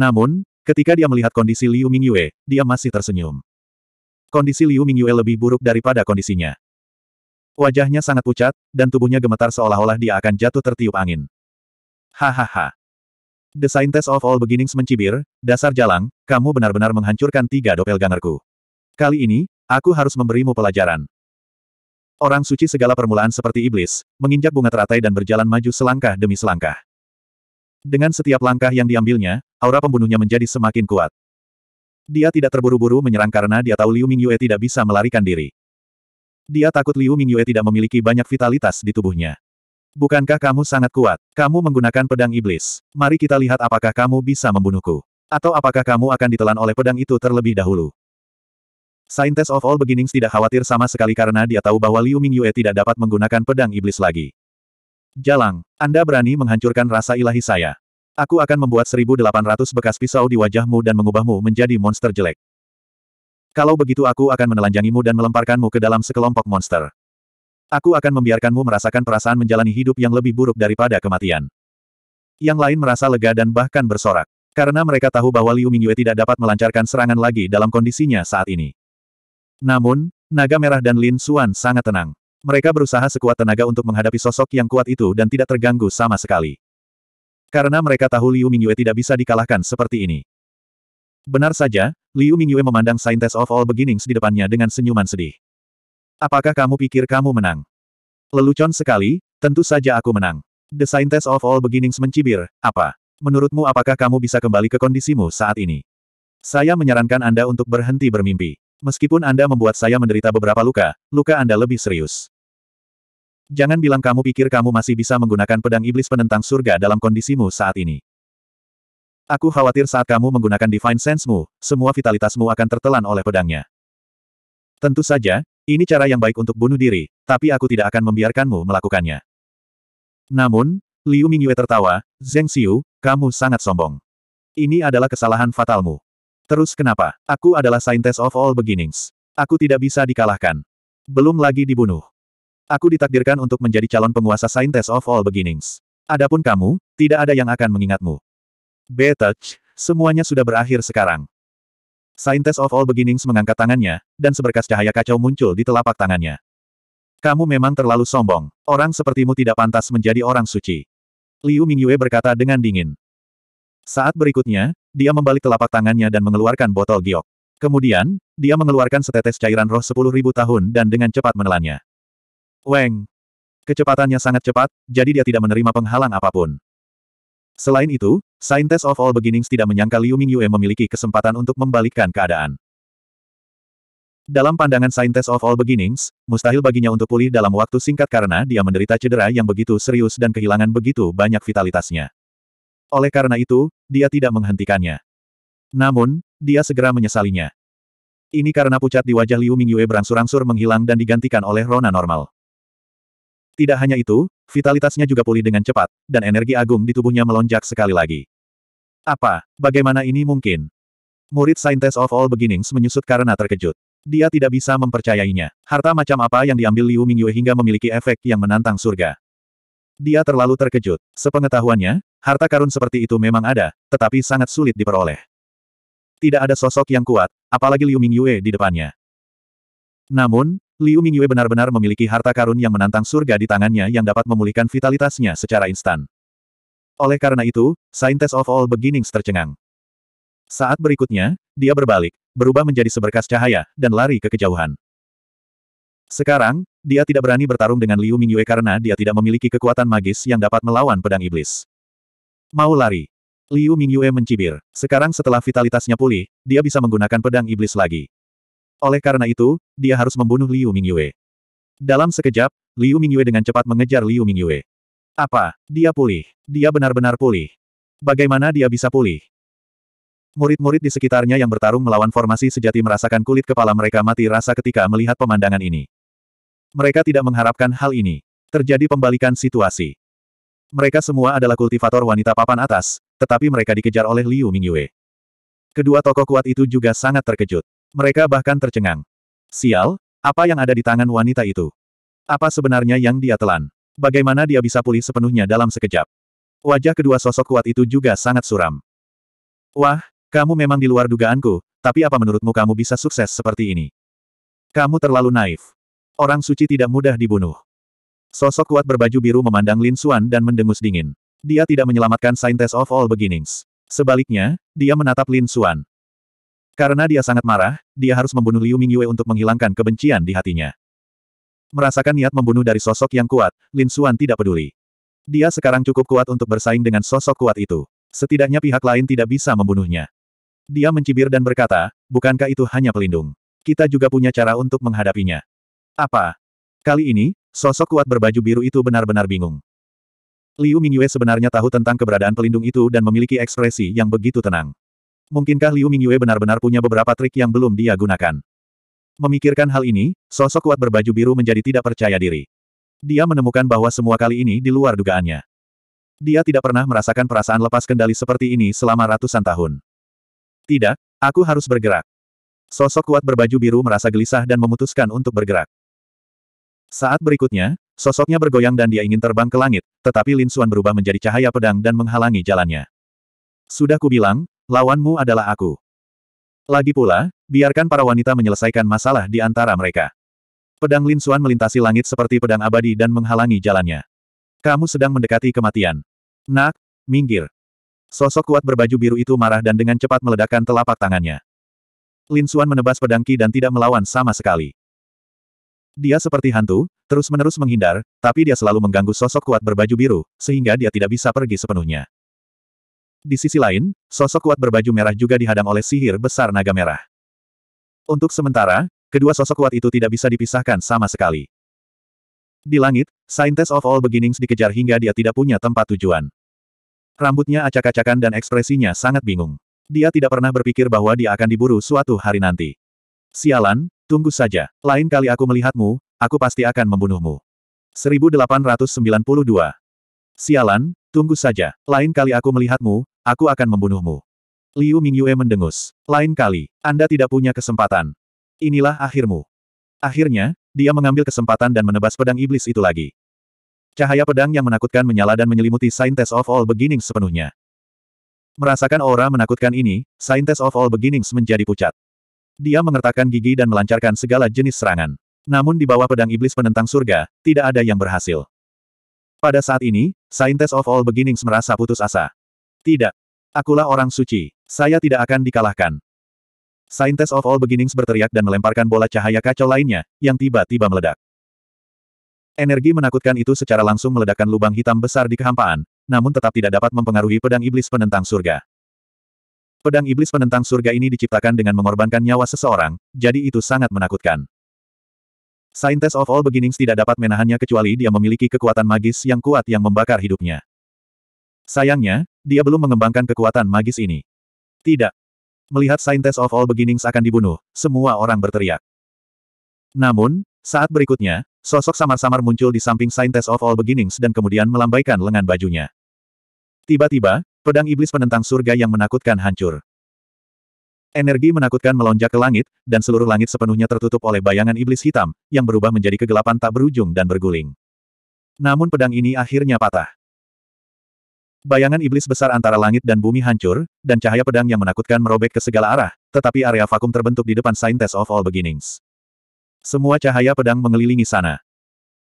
Namun, ketika dia melihat kondisi Liu Mingyue, dia masih tersenyum. Kondisi Liu Mingyue lebih buruk daripada kondisinya. Wajahnya sangat pucat, dan tubuhnya gemetar seolah-olah dia akan jatuh tertiup angin. Hahaha. The scientist of all beginnings mencibir, dasar jalang, kamu benar-benar menghancurkan tiga doppelgangerku. Kali ini, aku harus memberimu pelajaran. Orang suci segala permulaan seperti iblis, menginjak bunga teratai dan berjalan maju selangkah demi selangkah. Dengan setiap langkah yang diambilnya, aura pembunuhnya menjadi semakin kuat. Dia tidak terburu-buru menyerang karena dia tahu Liu Mingyue tidak bisa melarikan diri. Dia takut Liu Mingyue tidak memiliki banyak vitalitas di tubuhnya. Bukankah kamu sangat kuat? Kamu menggunakan pedang iblis. Mari kita lihat apakah kamu bisa membunuhku. Atau apakah kamu akan ditelan oleh pedang itu terlebih dahulu. Scientist of All Beginnings tidak khawatir sama sekali karena dia tahu bahwa Liu Mingyue tidak dapat menggunakan pedang iblis lagi. Jalang, Anda berani menghancurkan rasa ilahi saya. Aku akan membuat 1800 bekas pisau di wajahmu dan mengubahmu menjadi monster jelek. Kalau begitu aku akan menelanjangimu dan melemparkanmu ke dalam sekelompok monster. Aku akan membiarkanmu merasakan perasaan menjalani hidup yang lebih buruk daripada kematian. Yang lain merasa lega dan bahkan bersorak. Karena mereka tahu bahwa Liu Mingyue tidak dapat melancarkan serangan lagi dalam kondisinya saat ini. Namun, Naga Merah dan Lin Xuan sangat tenang. Mereka berusaha sekuat tenaga untuk menghadapi sosok yang kuat itu dan tidak terganggu sama sekali. Karena mereka tahu Liu Mingyue tidak bisa dikalahkan seperti ini. Benar saja, Liu Mingyue memandang Scientist of All Beginnings di depannya dengan senyuman sedih. Apakah kamu pikir kamu menang? Lelucon sekali, tentu saja aku menang. The Scientist of All Beginnings mencibir, apa? Menurutmu apakah kamu bisa kembali ke kondisimu saat ini? Saya menyarankan Anda untuk berhenti bermimpi. Meskipun Anda membuat saya menderita beberapa luka, luka Anda lebih serius. Jangan bilang kamu pikir kamu masih bisa menggunakan pedang iblis penentang surga dalam kondisimu saat ini. Aku khawatir saat kamu menggunakan Divine Sense-mu, semua vitalitasmu akan tertelan oleh pedangnya. Tentu saja, ini cara yang baik untuk bunuh diri, tapi aku tidak akan membiarkanmu melakukannya. Namun, Liu Mingyue tertawa, Zheng Xiu, kamu sangat sombong. Ini adalah kesalahan fatalmu. Terus kenapa? Aku adalah scientist of all beginnings. Aku tidak bisa dikalahkan. Belum lagi dibunuh. Aku ditakdirkan untuk menjadi calon penguasa scientist of all beginnings. Adapun kamu, tidak ada yang akan mengingatmu. Betach, semuanya sudah berakhir sekarang. Scientist of all beginnings mengangkat tangannya, dan seberkas cahaya kacau muncul di telapak tangannya. Kamu memang terlalu sombong. Orang sepertimu tidak pantas menjadi orang suci. Liu Mingyue berkata dengan dingin. Saat berikutnya, dia membalik telapak tangannya dan mengeluarkan botol giok. Kemudian, dia mengeluarkan setetes cairan roh sepuluh ribu tahun dan dengan cepat menelannya. Weng! Kecepatannya sangat cepat, jadi dia tidak menerima penghalang apapun. Selain itu, Scientist of All Beginnings tidak menyangka Liu Mingyue memiliki kesempatan untuk membalikkan keadaan. Dalam pandangan Scientist of All Beginnings, mustahil baginya untuk pulih dalam waktu singkat karena dia menderita cedera yang begitu serius dan kehilangan begitu banyak vitalitasnya. Oleh karena itu, dia tidak menghentikannya. Namun, dia segera menyesalinya. Ini karena pucat di wajah Liu Mingyue berangsur-angsur menghilang dan digantikan oleh rona normal. Tidak hanya itu, vitalitasnya juga pulih dengan cepat, dan energi agung di tubuhnya melonjak sekali lagi. Apa, bagaimana ini mungkin? Murid Saintes of All Beginnings menyusut karena terkejut. Dia tidak bisa mempercayainya. Harta macam apa yang diambil Liu Mingyue hingga memiliki efek yang menantang surga. Dia terlalu terkejut. Sepengetahuannya, Harta karun seperti itu memang ada, tetapi sangat sulit diperoleh. Tidak ada sosok yang kuat, apalagi Liu Mingyue di depannya. Namun, Liu Mingyue benar-benar memiliki harta karun yang menantang surga di tangannya yang dapat memulihkan vitalitasnya secara instan. Oleh karena itu, Scientist of All Beginnings tercengang. Saat berikutnya, dia berbalik, berubah menjadi seberkas cahaya, dan lari ke kejauhan. Sekarang, dia tidak berani bertarung dengan Liu Mingyue karena dia tidak memiliki kekuatan magis yang dapat melawan pedang iblis. Mau lari. Liu Mingyue mencibir. Sekarang setelah vitalitasnya pulih, dia bisa menggunakan pedang iblis lagi. Oleh karena itu, dia harus membunuh Liu Mingyue. Dalam sekejap, Liu Mingyue dengan cepat mengejar Liu Mingyue. Apa? Dia pulih. Dia benar-benar pulih. Bagaimana dia bisa pulih? Murid-murid di sekitarnya yang bertarung melawan formasi sejati merasakan kulit kepala mereka mati rasa ketika melihat pemandangan ini. Mereka tidak mengharapkan hal ini. Terjadi pembalikan situasi. Mereka semua adalah kultivator wanita papan atas, tetapi mereka dikejar oleh Liu Mingyue. Kedua tokoh kuat itu juga sangat terkejut. Mereka bahkan tercengang. Sial, apa yang ada di tangan wanita itu? Apa sebenarnya yang dia telan? Bagaimana dia bisa pulih sepenuhnya dalam sekejap? Wajah kedua sosok kuat itu juga sangat suram. Wah, kamu memang di luar dugaanku, tapi apa menurutmu kamu bisa sukses seperti ini? Kamu terlalu naif. Orang suci tidak mudah dibunuh. Sosok kuat berbaju biru memandang Lin Xuan dan mendengus dingin. Dia tidak menyelamatkan Scientist of All Beginnings. Sebaliknya, dia menatap Lin Xuan. Karena dia sangat marah, dia harus membunuh Liu Mingyue untuk menghilangkan kebencian di hatinya. Merasakan niat membunuh dari sosok yang kuat, Lin Xuan tidak peduli. Dia sekarang cukup kuat untuk bersaing dengan sosok kuat itu. Setidaknya pihak lain tidak bisa membunuhnya. Dia mencibir dan berkata, bukankah itu hanya pelindung? Kita juga punya cara untuk menghadapinya. Apa? Kali ini, Sosok kuat berbaju biru itu benar-benar bingung. Liu Mingyue sebenarnya tahu tentang keberadaan pelindung itu dan memiliki ekspresi yang begitu tenang. Mungkinkah Liu Mingyue benar-benar punya beberapa trik yang belum dia gunakan? Memikirkan hal ini, sosok kuat berbaju biru menjadi tidak percaya diri. Dia menemukan bahwa semua kali ini di luar dugaannya. Dia tidak pernah merasakan perasaan lepas kendali seperti ini selama ratusan tahun. Tidak, aku harus bergerak. Sosok kuat berbaju biru merasa gelisah dan memutuskan untuk bergerak. Saat berikutnya, sosoknya bergoyang dan dia ingin terbang ke langit, tetapi Lin Xuan berubah menjadi cahaya pedang dan menghalangi jalannya. Sudah kubilang, lawanmu adalah aku. Lagi pula, biarkan para wanita menyelesaikan masalah di antara mereka. Pedang Lin Xuan melintasi langit seperti pedang abadi dan menghalangi jalannya. Kamu sedang mendekati kematian. Nak, minggir. Sosok kuat berbaju biru itu marah dan dengan cepat meledakkan telapak tangannya. Lin Xuan menebas pedang Ki dan tidak melawan sama sekali. Dia seperti hantu, terus-menerus menghindar, tapi dia selalu mengganggu sosok kuat berbaju biru, sehingga dia tidak bisa pergi sepenuhnya. Di sisi lain, sosok kuat berbaju merah juga dihadang oleh sihir besar naga merah. Untuk sementara, kedua sosok kuat itu tidak bisa dipisahkan sama sekali. Di langit, Scientist of All Beginnings dikejar hingga dia tidak punya tempat tujuan. Rambutnya acak-acakan dan ekspresinya sangat bingung. Dia tidak pernah berpikir bahwa dia akan diburu suatu hari nanti. Sialan, Tunggu saja. Lain kali aku melihatmu, aku pasti akan membunuhmu. 1892. Sialan, tunggu saja. Lain kali aku melihatmu, aku akan membunuhmu. Liu Mingyue mendengus. Lain kali, Anda tidak punya kesempatan. Inilah akhirmu. Akhirnya, dia mengambil kesempatan dan menebas pedang iblis itu lagi. Cahaya pedang yang menakutkan menyala dan menyelimuti Scientist of All Beginnings sepenuhnya. Merasakan aura menakutkan ini, Scientist of All Beginnings menjadi pucat. Dia mengertakkan gigi dan melancarkan segala jenis serangan. Namun di bawah pedang iblis penentang surga, tidak ada yang berhasil. Pada saat ini, Scientist of All Beginnings merasa putus asa. Tidak. Akulah orang suci. Saya tidak akan dikalahkan. Scientist of All Beginnings berteriak dan melemparkan bola cahaya kacau lainnya, yang tiba-tiba meledak. Energi menakutkan itu secara langsung meledakkan lubang hitam besar di kehampaan, namun tetap tidak dapat mempengaruhi pedang iblis penentang surga. Pedang iblis penentang surga ini diciptakan dengan mengorbankan nyawa seseorang, jadi itu sangat menakutkan. Saintes of All Beginnings tidak dapat menahannya kecuali dia memiliki kekuatan magis yang kuat yang membakar hidupnya. Sayangnya, dia belum mengembangkan kekuatan magis ini. Tidak. Melihat Saintes of All Beginnings akan dibunuh, semua orang berteriak. Namun, saat berikutnya, sosok samar-samar muncul di samping Saintes of All Beginnings dan kemudian melambaikan lengan bajunya. Tiba-tiba, Pedang iblis penentang surga yang menakutkan hancur. Energi menakutkan melonjak ke langit, dan seluruh langit sepenuhnya tertutup oleh bayangan iblis hitam, yang berubah menjadi kegelapan tak berujung dan berguling. Namun pedang ini akhirnya patah. Bayangan iblis besar antara langit dan bumi hancur, dan cahaya pedang yang menakutkan merobek ke segala arah, tetapi area vakum terbentuk di depan Scientist of All Beginnings. Semua cahaya pedang mengelilingi sana.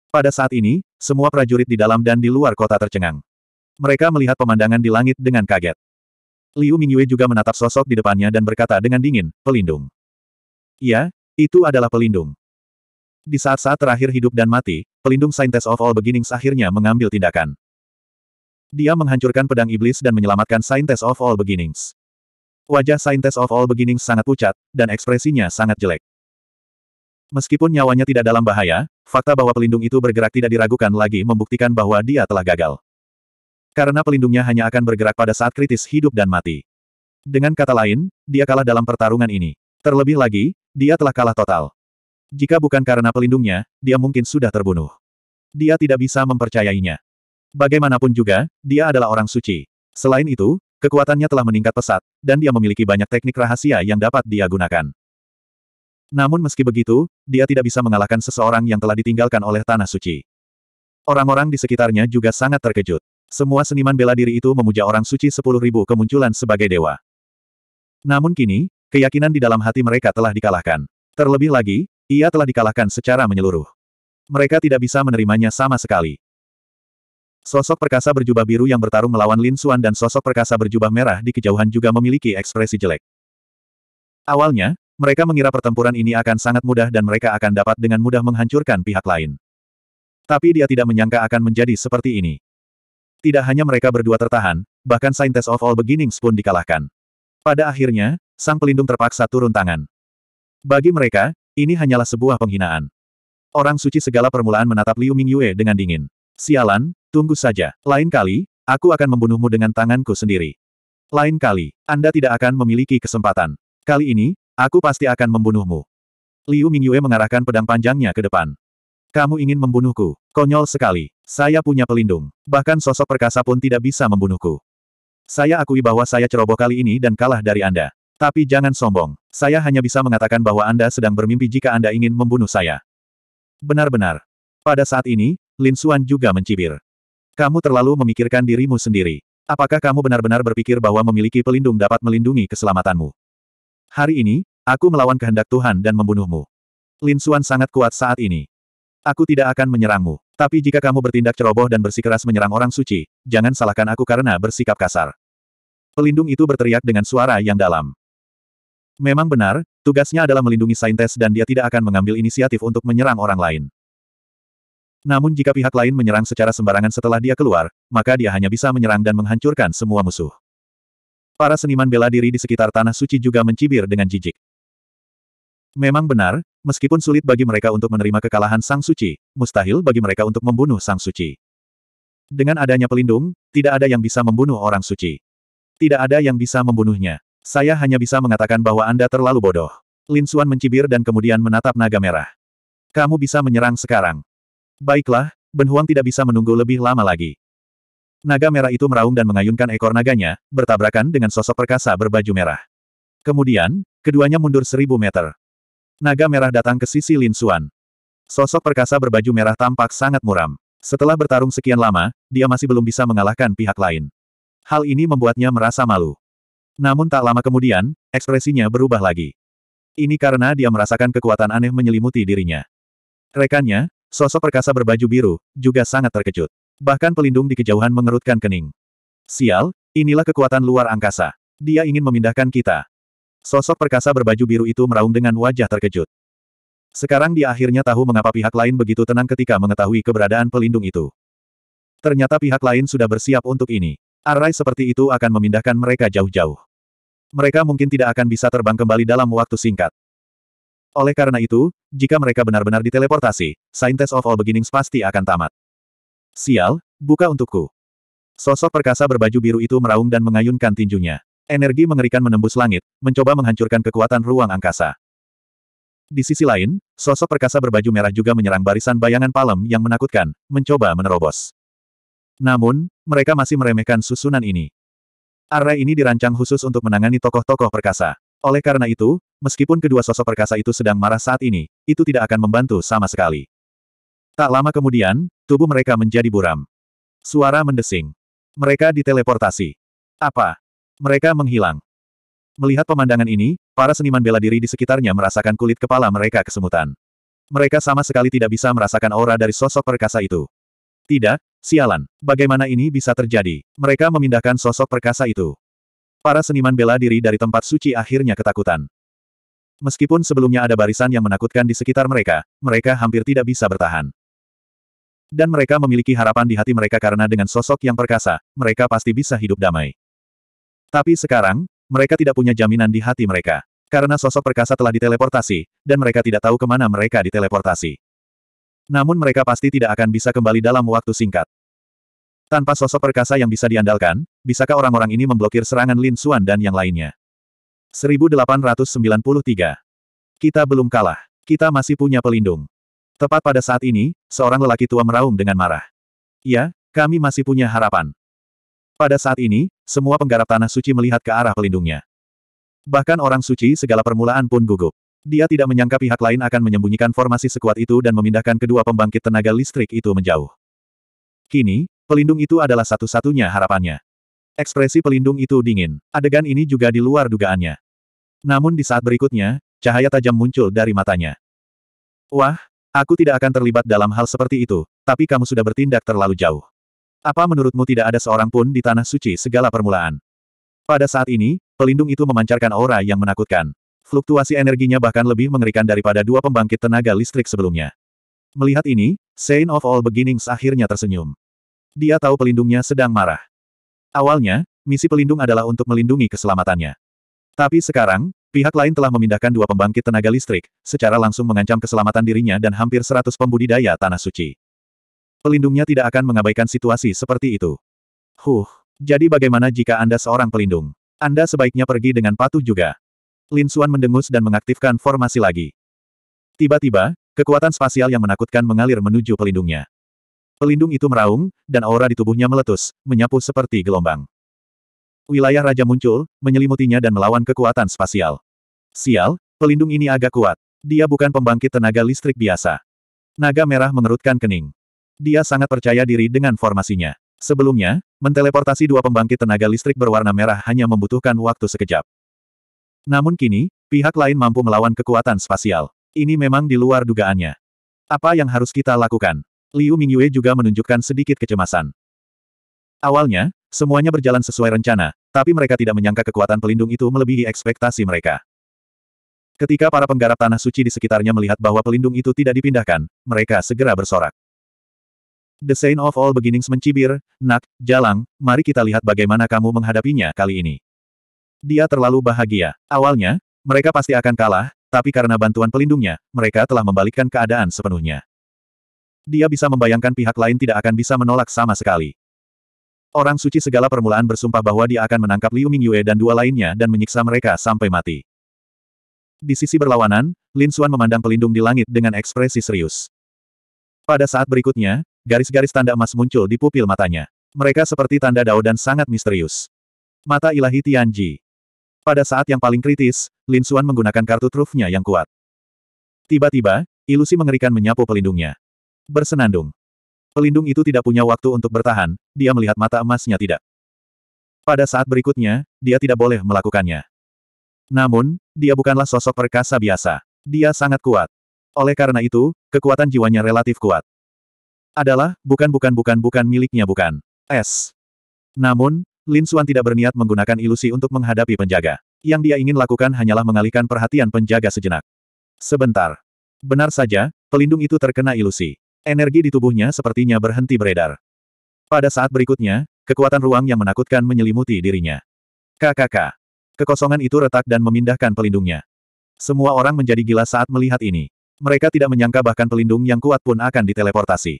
Pada saat ini, semua prajurit di dalam dan di luar kota tercengang. Mereka melihat pemandangan di langit dengan kaget. Liu Mingyue juga menatap sosok di depannya dan berkata dengan dingin, pelindung. Ya, itu adalah pelindung. Di saat-saat terakhir hidup dan mati, pelindung Saintes of All Beginnings akhirnya mengambil tindakan. Dia menghancurkan pedang iblis dan menyelamatkan Saintes of All Beginnings. Wajah Saintes of All Beginnings sangat pucat, dan ekspresinya sangat jelek. Meskipun nyawanya tidak dalam bahaya, fakta bahwa pelindung itu bergerak tidak diragukan lagi membuktikan bahwa dia telah gagal karena pelindungnya hanya akan bergerak pada saat kritis hidup dan mati. Dengan kata lain, dia kalah dalam pertarungan ini. Terlebih lagi, dia telah kalah total. Jika bukan karena pelindungnya, dia mungkin sudah terbunuh. Dia tidak bisa mempercayainya. Bagaimanapun juga, dia adalah orang suci. Selain itu, kekuatannya telah meningkat pesat, dan dia memiliki banyak teknik rahasia yang dapat dia gunakan. Namun meski begitu, dia tidak bisa mengalahkan seseorang yang telah ditinggalkan oleh Tanah Suci. Orang-orang di sekitarnya juga sangat terkejut. Semua seniman bela diri itu memuja orang suci sepuluh ribu kemunculan sebagai dewa. Namun kini, keyakinan di dalam hati mereka telah dikalahkan. Terlebih lagi, ia telah dikalahkan secara menyeluruh. Mereka tidak bisa menerimanya sama sekali. Sosok perkasa berjubah biru yang bertarung melawan Lin Xuan dan sosok perkasa berjubah merah di kejauhan juga memiliki ekspresi jelek. Awalnya, mereka mengira pertempuran ini akan sangat mudah dan mereka akan dapat dengan mudah menghancurkan pihak lain. Tapi dia tidak menyangka akan menjadi seperti ini. Tidak hanya mereka berdua tertahan, bahkan Saintes of All Beginnings pun dikalahkan. Pada akhirnya, sang pelindung terpaksa turun tangan. Bagi mereka, ini hanyalah sebuah penghinaan. Orang suci segala permulaan menatap Liu Mingyue dengan dingin. Sialan, tunggu saja. Lain kali, aku akan membunuhmu dengan tanganku sendiri. Lain kali, Anda tidak akan memiliki kesempatan. Kali ini, aku pasti akan membunuhmu. Liu Mingyue mengarahkan pedang panjangnya ke depan. Kamu ingin membunuhku? Konyol sekali. Saya punya pelindung. Bahkan sosok perkasa pun tidak bisa membunuhku. Saya akui bahwa saya ceroboh kali ini dan kalah dari Anda. Tapi jangan sombong. Saya hanya bisa mengatakan bahwa Anda sedang bermimpi jika Anda ingin membunuh saya. Benar-benar. Pada saat ini, Lin Suan juga mencibir. Kamu terlalu memikirkan dirimu sendiri. Apakah kamu benar-benar berpikir bahwa memiliki pelindung dapat melindungi keselamatanmu? Hari ini, aku melawan kehendak Tuhan dan membunuhmu. Lin Suan sangat kuat saat ini aku tidak akan menyerangmu. Tapi jika kamu bertindak ceroboh dan bersikeras menyerang orang suci, jangan salahkan aku karena bersikap kasar. Pelindung itu berteriak dengan suara yang dalam. Memang benar, tugasnya adalah melindungi saintes dan dia tidak akan mengambil inisiatif untuk menyerang orang lain. Namun jika pihak lain menyerang secara sembarangan setelah dia keluar, maka dia hanya bisa menyerang dan menghancurkan semua musuh. Para seniman bela diri di sekitar Tanah Suci juga mencibir dengan jijik. Memang benar, Meskipun sulit bagi mereka untuk menerima kekalahan Sang Suci, mustahil bagi mereka untuk membunuh Sang Suci. Dengan adanya pelindung, tidak ada yang bisa membunuh orang suci. Tidak ada yang bisa membunuhnya. Saya hanya bisa mengatakan bahwa Anda terlalu bodoh. Lin Xuan mencibir dan kemudian menatap naga merah. Kamu bisa menyerang sekarang. Baiklah, Ben Huang tidak bisa menunggu lebih lama lagi. Naga merah itu meraung dan mengayunkan ekor naganya, bertabrakan dengan sosok perkasa berbaju merah. Kemudian, keduanya mundur seribu meter. Naga merah datang ke sisi Lin Suan. Sosok perkasa berbaju merah tampak sangat muram. Setelah bertarung sekian lama, dia masih belum bisa mengalahkan pihak lain. Hal ini membuatnya merasa malu. Namun tak lama kemudian, ekspresinya berubah lagi. Ini karena dia merasakan kekuatan aneh menyelimuti dirinya. Rekannya, sosok perkasa berbaju biru, juga sangat terkejut. Bahkan pelindung di kejauhan mengerutkan kening. Sial, inilah kekuatan luar angkasa. Dia ingin memindahkan kita. Sosok perkasa berbaju biru itu meraung dengan wajah terkejut. Sekarang dia akhirnya tahu mengapa pihak lain begitu tenang ketika mengetahui keberadaan pelindung itu. Ternyata pihak lain sudah bersiap untuk ini. Arai seperti itu akan memindahkan mereka jauh-jauh. Mereka mungkin tidak akan bisa terbang kembali dalam waktu singkat. Oleh karena itu, jika mereka benar-benar diteleportasi, Scientist of All Beginnings pasti akan tamat. Sial, buka untukku. Sosok perkasa berbaju biru itu meraung dan mengayunkan tinjunya. Energi mengerikan menembus langit, mencoba menghancurkan kekuatan ruang angkasa. Di sisi lain, sosok perkasa berbaju merah juga menyerang barisan bayangan palem yang menakutkan, mencoba menerobos. Namun, mereka masih meremehkan susunan ini. Area ini dirancang khusus untuk menangani tokoh-tokoh perkasa. Oleh karena itu, meskipun kedua sosok perkasa itu sedang marah saat ini, itu tidak akan membantu sama sekali. Tak lama kemudian, tubuh mereka menjadi buram. Suara mendesing. Mereka diteleportasi. Apa? Mereka menghilang. Melihat pemandangan ini, para seniman bela diri di sekitarnya merasakan kulit kepala mereka kesemutan. Mereka sama sekali tidak bisa merasakan aura dari sosok perkasa itu. Tidak, sialan. Bagaimana ini bisa terjadi? Mereka memindahkan sosok perkasa itu. Para seniman bela diri dari tempat suci akhirnya ketakutan. Meskipun sebelumnya ada barisan yang menakutkan di sekitar mereka, mereka hampir tidak bisa bertahan. Dan mereka memiliki harapan di hati mereka karena dengan sosok yang perkasa, mereka pasti bisa hidup damai. Tapi sekarang, mereka tidak punya jaminan di hati mereka. Karena sosok perkasa telah diteleportasi, dan mereka tidak tahu kemana mereka diteleportasi. Namun mereka pasti tidak akan bisa kembali dalam waktu singkat. Tanpa sosok perkasa yang bisa diandalkan, bisakah orang-orang ini memblokir serangan Lin Xuan dan yang lainnya? 1893. Kita belum kalah. Kita masih punya pelindung. Tepat pada saat ini, seorang lelaki tua meraung dengan marah. Ya, kami masih punya harapan. Pada saat ini, semua penggarap tanah suci melihat ke arah pelindungnya. Bahkan orang suci segala permulaan pun gugup. Dia tidak menyangka pihak lain akan menyembunyikan formasi sekuat itu dan memindahkan kedua pembangkit tenaga listrik itu menjauh. Kini, pelindung itu adalah satu-satunya harapannya. Ekspresi pelindung itu dingin. Adegan ini juga di luar dugaannya. Namun di saat berikutnya, cahaya tajam muncul dari matanya. Wah, aku tidak akan terlibat dalam hal seperti itu, tapi kamu sudah bertindak terlalu jauh. Apa menurutmu tidak ada seorang pun di tanah suci segala permulaan? Pada saat ini, pelindung itu memancarkan aura yang menakutkan. Fluktuasi energinya bahkan lebih mengerikan daripada dua pembangkit tenaga listrik sebelumnya. Melihat ini, Saint of All Beginnings akhirnya tersenyum. Dia tahu pelindungnya sedang marah. Awalnya, misi pelindung adalah untuk melindungi keselamatannya. Tapi sekarang, pihak lain telah memindahkan dua pembangkit tenaga listrik, secara langsung mengancam keselamatan dirinya dan hampir seratus pembudidaya tanah suci. Pelindungnya tidak akan mengabaikan situasi seperti itu. Huh, jadi bagaimana jika Anda seorang pelindung? Anda sebaiknya pergi dengan patuh juga. Lin Suan mendengus dan mengaktifkan formasi lagi. Tiba-tiba, kekuatan spasial yang menakutkan mengalir menuju pelindungnya. Pelindung itu meraung, dan aura di tubuhnya meletus, menyapu seperti gelombang. Wilayah raja muncul, menyelimutinya dan melawan kekuatan spasial. Sial, pelindung ini agak kuat. Dia bukan pembangkit tenaga listrik biasa. Naga merah mengerutkan kening. Dia sangat percaya diri dengan formasinya. Sebelumnya, menteleportasi dua pembangkit tenaga listrik berwarna merah hanya membutuhkan waktu sekejap. Namun kini, pihak lain mampu melawan kekuatan spasial. Ini memang di luar dugaannya. Apa yang harus kita lakukan? Liu Mingyue juga menunjukkan sedikit kecemasan. Awalnya, semuanya berjalan sesuai rencana, tapi mereka tidak menyangka kekuatan pelindung itu melebihi ekspektasi mereka. Ketika para penggarap tanah suci di sekitarnya melihat bahwa pelindung itu tidak dipindahkan, mereka segera bersorak. The Saint of All Beginnings mencibir, Nak, Jalang, mari kita lihat bagaimana kamu menghadapinya kali ini. Dia terlalu bahagia. Awalnya, mereka pasti akan kalah, tapi karena bantuan pelindungnya, mereka telah membalikkan keadaan sepenuhnya. Dia bisa membayangkan pihak lain tidak akan bisa menolak sama sekali. Orang suci segala permulaan bersumpah bahwa dia akan menangkap Liu Mingyue dan dua lainnya dan menyiksa mereka sampai mati. Di sisi berlawanan, Lin Xuan memandang pelindung di langit dengan ekspresi serius. Pada saat berikutnya, garis-garis tanda emas muncul di pupil matanya. Mereka seperti tanda dao dan sangat misterius. Mata ilahi Tianji. Pada saat yang paling kritis, Lin Xuan menggunakan kartu trufnya yang kuat. Tiba-tiba, ilusi mengerikan menyapu pelindungnya. Bersenandung. Pelindung itu tidak punya waktu untuk bertahan, dia melihat mata emasnya tidak. Pada saat berikutnya, dia tidak boleh melakukannya. Namun, dia bukanlah sosok perkasa biasa. Dia sangat kuat. Oleh karena itu, kekuatan jiwanya relatif kuat adalah, bukan bukan bukan bukan miliknya bukan. S. Namun, Lin Xuan tidak berniat menggunakan ilusi untuk menghadapi penjaga. Yang dia ingin lakukan hanyalah mengalihkan perhatian penjaga sejenak. Sebentar. Benar saja, pelindung itu terkena ilusi. Energi di tubuhnya sepertinya berhenti beredar. Pada saat berikutnya, kekuatan ruang yang menakutkan menyelimuti dirinya. KKK. Kekosongan itu retak dan memindahkan pelindungnya. Semua orang menjadi gila saat melihat ini. Mereka tidak menyangka bahkan pelindung yang kuat pun akan diteleportasi.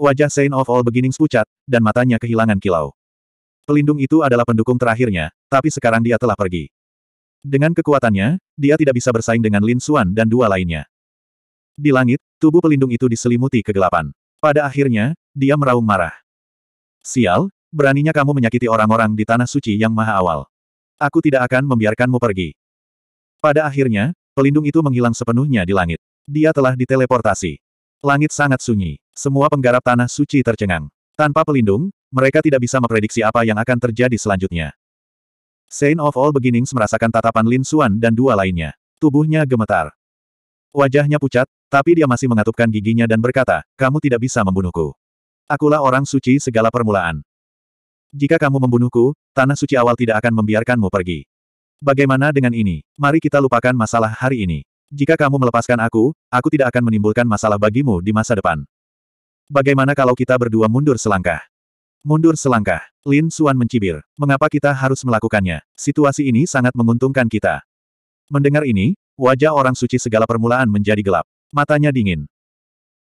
Wajah Saint of All Beginnings pucat, dan matanya kehilangan kilau. Pelindung itu adalah pendukung terakhirnya, tapi sekarang dia telah pergi. Dengan kekuatannya, dia tidak bisa bersaing dengan Lin Xuan dan dua lainnya. Di langit, tubuh pelindung itu diselimuti kegelapan. Pada akhirnya, dia meraung marah. Sial, beraninya kamu menyakiti orang-orang di Tanah Suci yang maha awal. Aku tidak akan membiarkanmu pergi. Pada akhirnya, pelindung itu menghilang sepenuhnya di langit. Dia telah diteleportasi. Langit sangat sunyi. Semua penggarap tanah suci tercengang. Tanpa pelindung, mereka tidak bisa memprediksi apa yang akan terjadi selanjutnya. Saint of All Beginnings merasakan tatapan Lin Suan dan dua lainnya. Tubuhnya gemetar. Wajahnya pucat, tapi dia masih mengatupkan giginya dan berkata, kamu tidak bisa membunuhku. Akulah orang suci segala permulaan. Jika kamu membunuhku, tanah suci awal tidak akan membiarkanmu pergi. Bagaimana dengan ini? Mari kita lupakan masalah hari ini. Jika kamu melepaskan aku, aku tidak akan menimbulkan masalah bagimu di masa depan. Bagaimana kalau kita berdua mundur selangkah? Mundur selangkah. Lin Suan mencibir. Mengapa kita harus melakukannya? Situasi ini sangat menguntungkan kita. Mendengar ini, wajah orang suci segala permulaan menjadi gelap. Matanya dingin.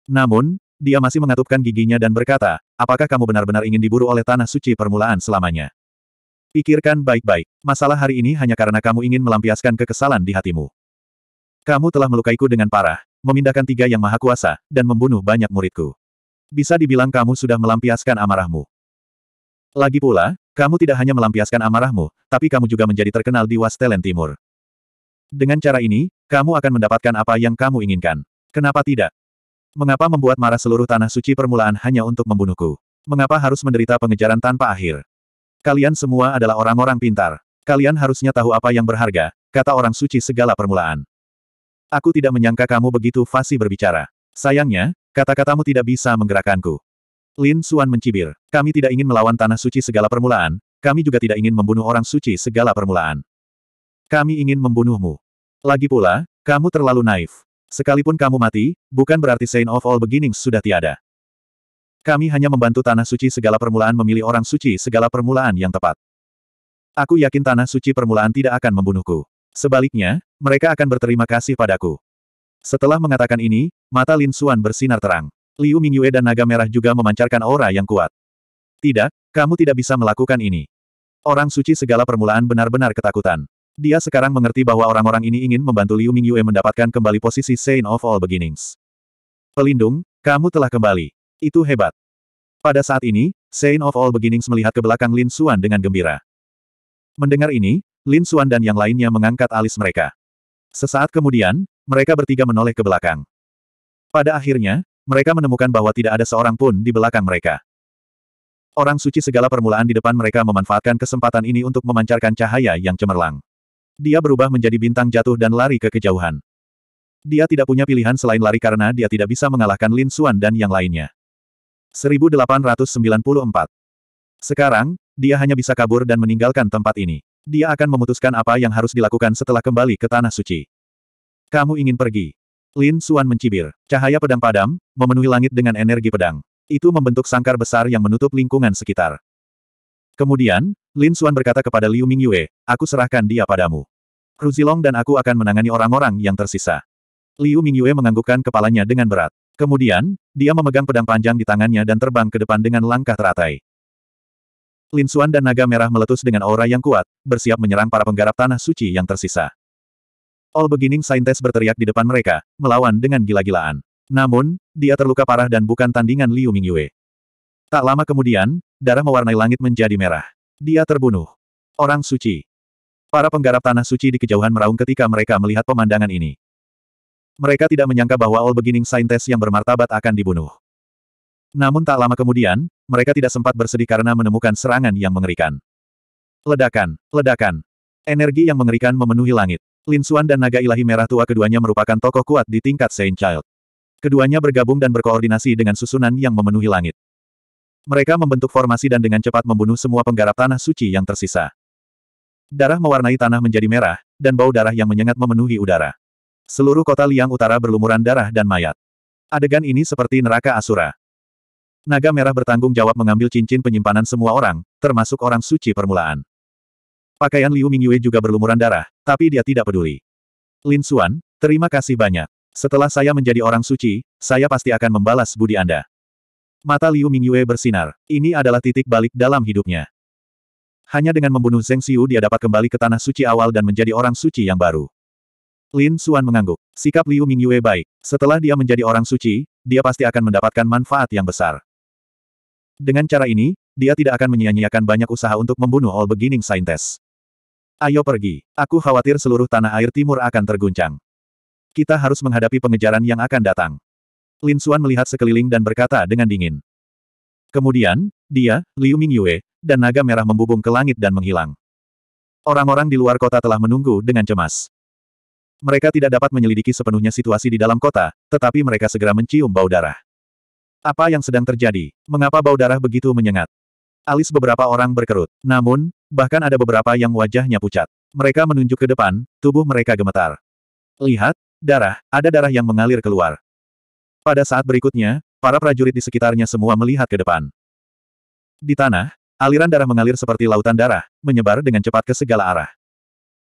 Namun, dia masih mengatupkan giginya dan berkata, apakah kamu benar-benar ingin diburu oleh tanah suci permulaan selamanya? Pikirkan baik-baik, masalah hari ini hanya karena kamu ingin melampiaskan kekesalan di hatimu. Kamu telah melukaiku dengan parah, memindahkan tiga yang maha kuasa, dan membunuh banyak muridku bisa dibilang kamu sudah melampiaskan amarahmu. Lagi pula, kamu tidak hanya melampiaskan amarahmu, tapi kamu juga menjadi terkenal di Wastelen Timur. Dengan cara ini, kamu akan mendapatkan apa yang kamu inginkan. Kenapa tidak? Mengapa membuat marah seluruh tanah suci permulaan hanya untuk membunuhku? Mengapa harus menderita pengejaran tanpa akhir? Kalian semua adalah orang-orang pintar. Kalian harusnya tahu apa yang berharga, kata orang suci segala permulaan. Aku tidak menyangka kamu begitu fasih berbicara. Sayangnya, Kata-katamu tidak bisa menggerakkanku. Lin Suan mencibir. Kami tidak ingin melawan tanah suci segala permulaan, kami juga tidak ingin membunuh orang suci segala permulaan. Kami ingin membunuhmu. Lagi pula, kamu terlalu naif. Sekalipun kamu mati, bukan berarti Saint of All Beginnings sudah tiada. Kami hanya membantu tanah suci segala permulaan memilih orang suci segala permulaan yang tepat. Aku yakin tanah suci permulaan tidak akan membunuhku. Sebaliknya, mereka akan berterima kasih padaku. Setelah mengatakan ini, mata Lin Xuan bersinar terang. Liu Mingyue dan naga merah juga memancarkan aura yang kuat. Tidak, kamu tidak bisa melakukan ini. Orang suci segala permulaan benar-benar ketakutan. Dia sekarang mengerti bahwa orang-orang ini ingin membantu Liu Mingyue mendapatkan kembali posisi Saint of All Beginnings. Pelindung, kamu telah kembali. Itu hebat. Pada saat ini, Saint of All Beginnings melihat ke belakang Lin Xuan dengan gembira. Mendengar ini, Lin Xuan dan yang lainnya mengangkat alis mereka. Sesaat kemudian, mereka bertiga menoleh ke belakang. Pada akhirnya, mereka menemukan bahwa tidak ada seorang pun di belakang mereka. Orang suci segala permulaan di depan mereka memanfaatkan kesempatan ini untuk memancarkan cahaya yang cemerlang. Dia berubah menjadi bintang jatuh dan lari ke kejauhan. Dia tidak punya pilihan selain lari karena dia tidak bisa mengalahkan Lin Xuan dan yang lainnya. 1894 Sekarang, dia hanya bisa kabur dan meninggalkan tempat ini. Dia akan memutuskan apa yang harus dilakukan setelah kembali ke Tanah Suci. Kamu ingin pergi. Lin Suan mencibir. Cahaya pedang padam, memenuhi langit dengan energi pedang. Itu membentuk sangkar besar yang menutup lingkungan sekitar. Kemudian, Lin Suan berkata kepada Liu Mingyue, aku serahkan dia padamu. Ruzilong dan aku akan menangani orang-orang yang tersisa. Liu Mingyue menganggukkan kepalanya dengan berat. Kemudian, dia memegang pedang panjang di tangannya dan terbang ke depan dengan langkah teratai. Lin Suan dan naga merah meletus dengan aura yang kuat, bersiap menyerang para penggarap tanah suci yang tersisa. All Beginning Scientist berteriak di depan mereka, melawan dengan gila-gilaan. Namun, dia terluka parah dan bukan tandingan Liu Mingyue. Tak lama kemudian, darah mewarnai langit menjadi merah. Dia terbunuh. Orang suci. Para penggarap tanah suci di kejauhan meraung ketika mereka melihat pemandangan ini. Mereka tidak menyangka bahwa All Beginning Scientist yang bermartabat akan dibunuh. Namun tak lama kemudian, mereka tidak sempat bersedih karena menemukan serangan yang mengerikan. Ledakan, ledakan. Energi yang mengerikan memenuhi langit. Lin Xuan dan naga ilahi merah tua keduanya merupakan tokoh kuat di tingkat Saint Child. Keduanya bergabung dan berkoordinasi dengan susunan yang memenuhi langit. Mereka membentuk formasi dan dengan cepat membunuh semua penggarap tanah suci yang tersisa. Darah mewarnai tanah menjadi merah, dan bau darah yang menyengat memenuhi udara. Seluruh kota Liang Utara berlumuran darah dan mayat. Adegan ini seperti neraka Asura. Naga merah bertanggung jawab mengambil cincin penyimpanan semua orang, termasuk orang suci permulaan. Pakaian Liu Mingyue juga berlumuran darah, tapi dia tidak peduli. Lin Xuan, terima kasih banyak. Setelah saya menjadi orang suci, saya pasti akan membalas budi Anda. Mata Liu Mingyue bersinar. Ini adalah titik balik dalam hidupnya. Hanya dengan membunuh Zeng Xiu dia dapat kembali ke tanah suci awal dan menjadi orang suci yang baru. Lin Xuan mengangguk. Sikap Liu Mingyue baik. Setelah dia menjadi orang suci, dia pasti akan mendapatkan manfaat yang besar. Dengan cara ini, dia tidak akan menyia-nyiakan banyak usaha untuk membunuh All Beginning Scientist. Ayo pergi. Aku khawatir seluruh tanah air timur akan terguncang. Kita harus menghadapi pengejaran yang akan datang. Lin Suan melihat sekeliling dan berkata dengan dingin. Kemudian, dia, Liu Mingyue, dan naga merah membubung ke langit dan menghilang. Orang-orang di luar kota telah menunggu dengan cemas. Mereka tidak dapat menyelidiki sepenuhnya situasi di dalam kota, tetapi mereka segera mencium bau darah. Apa yang sedang terjadi? Mengapa bau darah begitu menyengat? Alis beberapa orang berkerut. Namun, bahkan ada beberapa yang wajahnya pucat. Mereka menunjuk ke depan, tubuh mereka gemetar. Lihat, darah, ada darah yang mengalir keluar. Pada saat berikutnya, para prajurit di sekitarnya semua melihat ke depan. Di tanah, aliran darah mengalir seperti lautan darah, menyebar dengan cepat ke segala arah.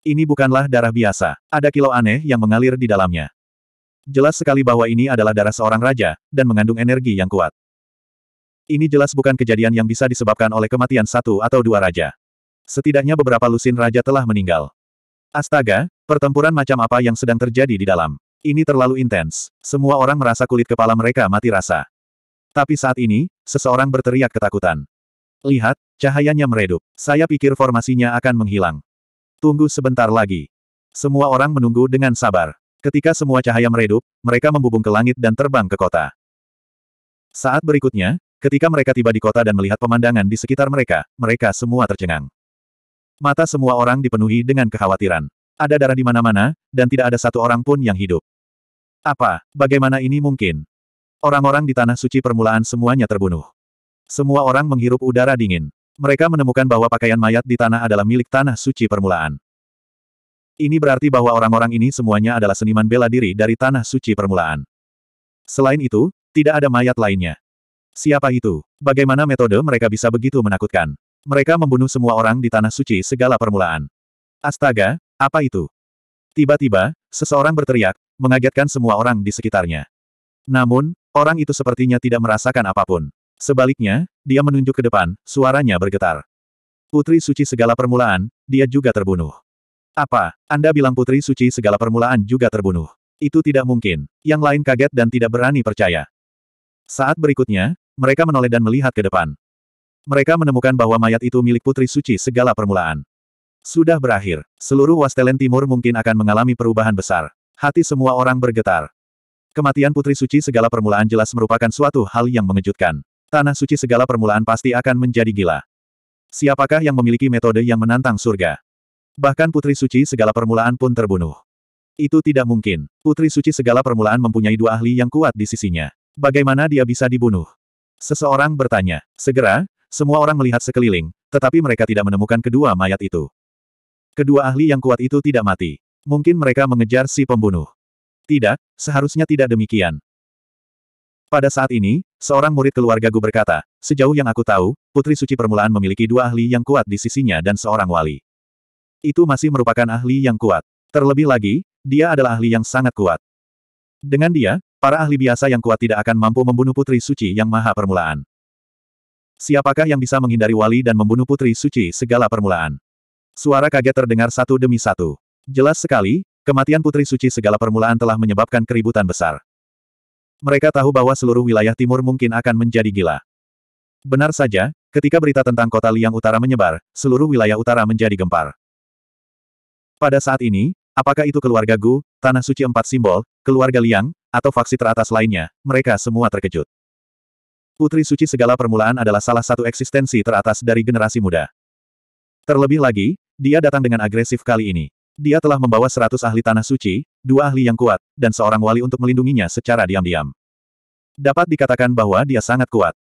Ini bukanlah darah biasa, ada kilau aneh yang mengalir di dalamnya jelas sekali bahwa ini adalah darah seorang raja, dan mengandung energi yang kuat. Ini jelas bukan kejadian yang bisa disebabkan oleh kematian satu atau dua raja. Setidaknya beberapa lusin raja telah meninggal. Astaga, pertempuran macam apa yang sedang terjadi di dalam? Ini terlalu intens. Semua orang merasa kulit kepala mereka mati rasa. Tapi saat ini, seseorang berteriak ketakutan. Lihat, cahayanya meredup. Saya pikir formasinya akan menghilang. Tunggu sebentar lagi. Semua orang menunggu dengan sabar. Ketika semua cahaya meredup, mereka membubung ke langit dan terbang ke kota. Saat berikutnya, ketika mereka tiba di kota dan melihat pemandangan di sekitar mereka, mereka semua tercengang. Mata semua orang dipenuhi dengan kekhawatiran. Ada darah di mana-mana, dan tidak ada satu orang pun yang hidup. Apa, bagaimana ini mungkin? Orang-orang di tanah suci permulaan semuanya terbunuh. Semua orang menghirup udara dingin. Mereka menemukan bahwa pakaian mayat di tanah adalah milik tanah suci permulaan. Ini berarti bahwa orang-orang ini semuanya adalah seniman bela diri dari tanah suci permulaan. Selain itu, tidak ada mayat lainnya. Siapa itu? Bagaimana metode mereka bisa begitu menakutkan? Mereka membunuh semua orang di tanah suci segala permulaan. Astaga, apa itu? Tiba-tiba, seseorang berteriak, mengagetkan semua orang di sekitarnya. Namun, orang itu sepertinya tidak merasakan apapun. Sebaliknya, dia menunjuk ke depan, suaranya bergetar. Putri suci segala permulaan, dia juga terbunuh. Apa, Anda bilang Putri Suci segala permulaan juga terbunuh? Itu tidak mungkin. Yang lain kaget dan tidak berani percaya. Saat berikutnya, mereka menoleh dan melihat ke depan. Mereka menemukan bahwa mayat itu milik Putri Suci segala permulaan. Sudah berakhir, seluruh Wastelen Timur mungkin akan mengalami perubahan besar. Hati semua orang bergetar. Kematian Putri Suci segala permulaan jelas merupakan suatu hal yang mengejutkan. Tanah suci segala permulaan pasti akan menjadi gila. Siapakah yang memiliki metode yang menantang surga? Bahkan Putri Suci segala permulaan pun terbunuh. Itu tidak mungkin. Putri Suci segala permulaan mempunyai dua ahli yang kuat di sisinya. Bagaimana dia bisa dibunuh? Seseorang bertanya. Segera, semua orang melihat sekeliling, tetapi mereka tidak menemukan kedua mayat itu. Kedua ahli yang kuat itu tidak mati. Mungkin mereka mengejar si pembunuh. Tidak, seharusnya tidak demikian. Pada saat ini, seorang murid keluarga Gu berkata, sejauh yang aku tahu, Putri Suci Permulaan memiliki dua ahli yang kuat di sisinya dan seorang wali. Itu masih merupakan ahli yang kuat. Terlebih lagi, dia adalah ahli yang sangat kuat. Dengan dia, para ahli biasa yang kuat tidak akan mampu membunuh Putri Suci yang maha permulaan. Siapakah yang bisa menghindari wali dan membunuh Putri Suci segala permulaan? Suara kaget terdengar satu demi satu. Jelas sekali, kematian Putri Suci segala permulaan telah menyebabkan keributan besar. Mereka tahu bahwa seluruh wilayah timur mungkin akan menjadi gila. Benar saja, ketika berita tentang kota Liang Utara menyebar, seluruh wilayah utara menjadi gempar. Pada saat ini, apakah itu keluarga Gu, Tanah Suci Empat Simbol, keluarga Liang, atau faksi teratas lainnya, mereka semua terkejut. Putri Suci segala permulaan adalah salah satu eksistensi teratas dari generasi muda. Terlebih lagi, dia datang dengan agresif kali ini. Dia telah membawa seratus ahli Tanah Suci, dua ahli yang kuat, dan seorang wali untuk melindunginya secara diam-diam. Dapat dikatakan bahwa dia sangat kuat.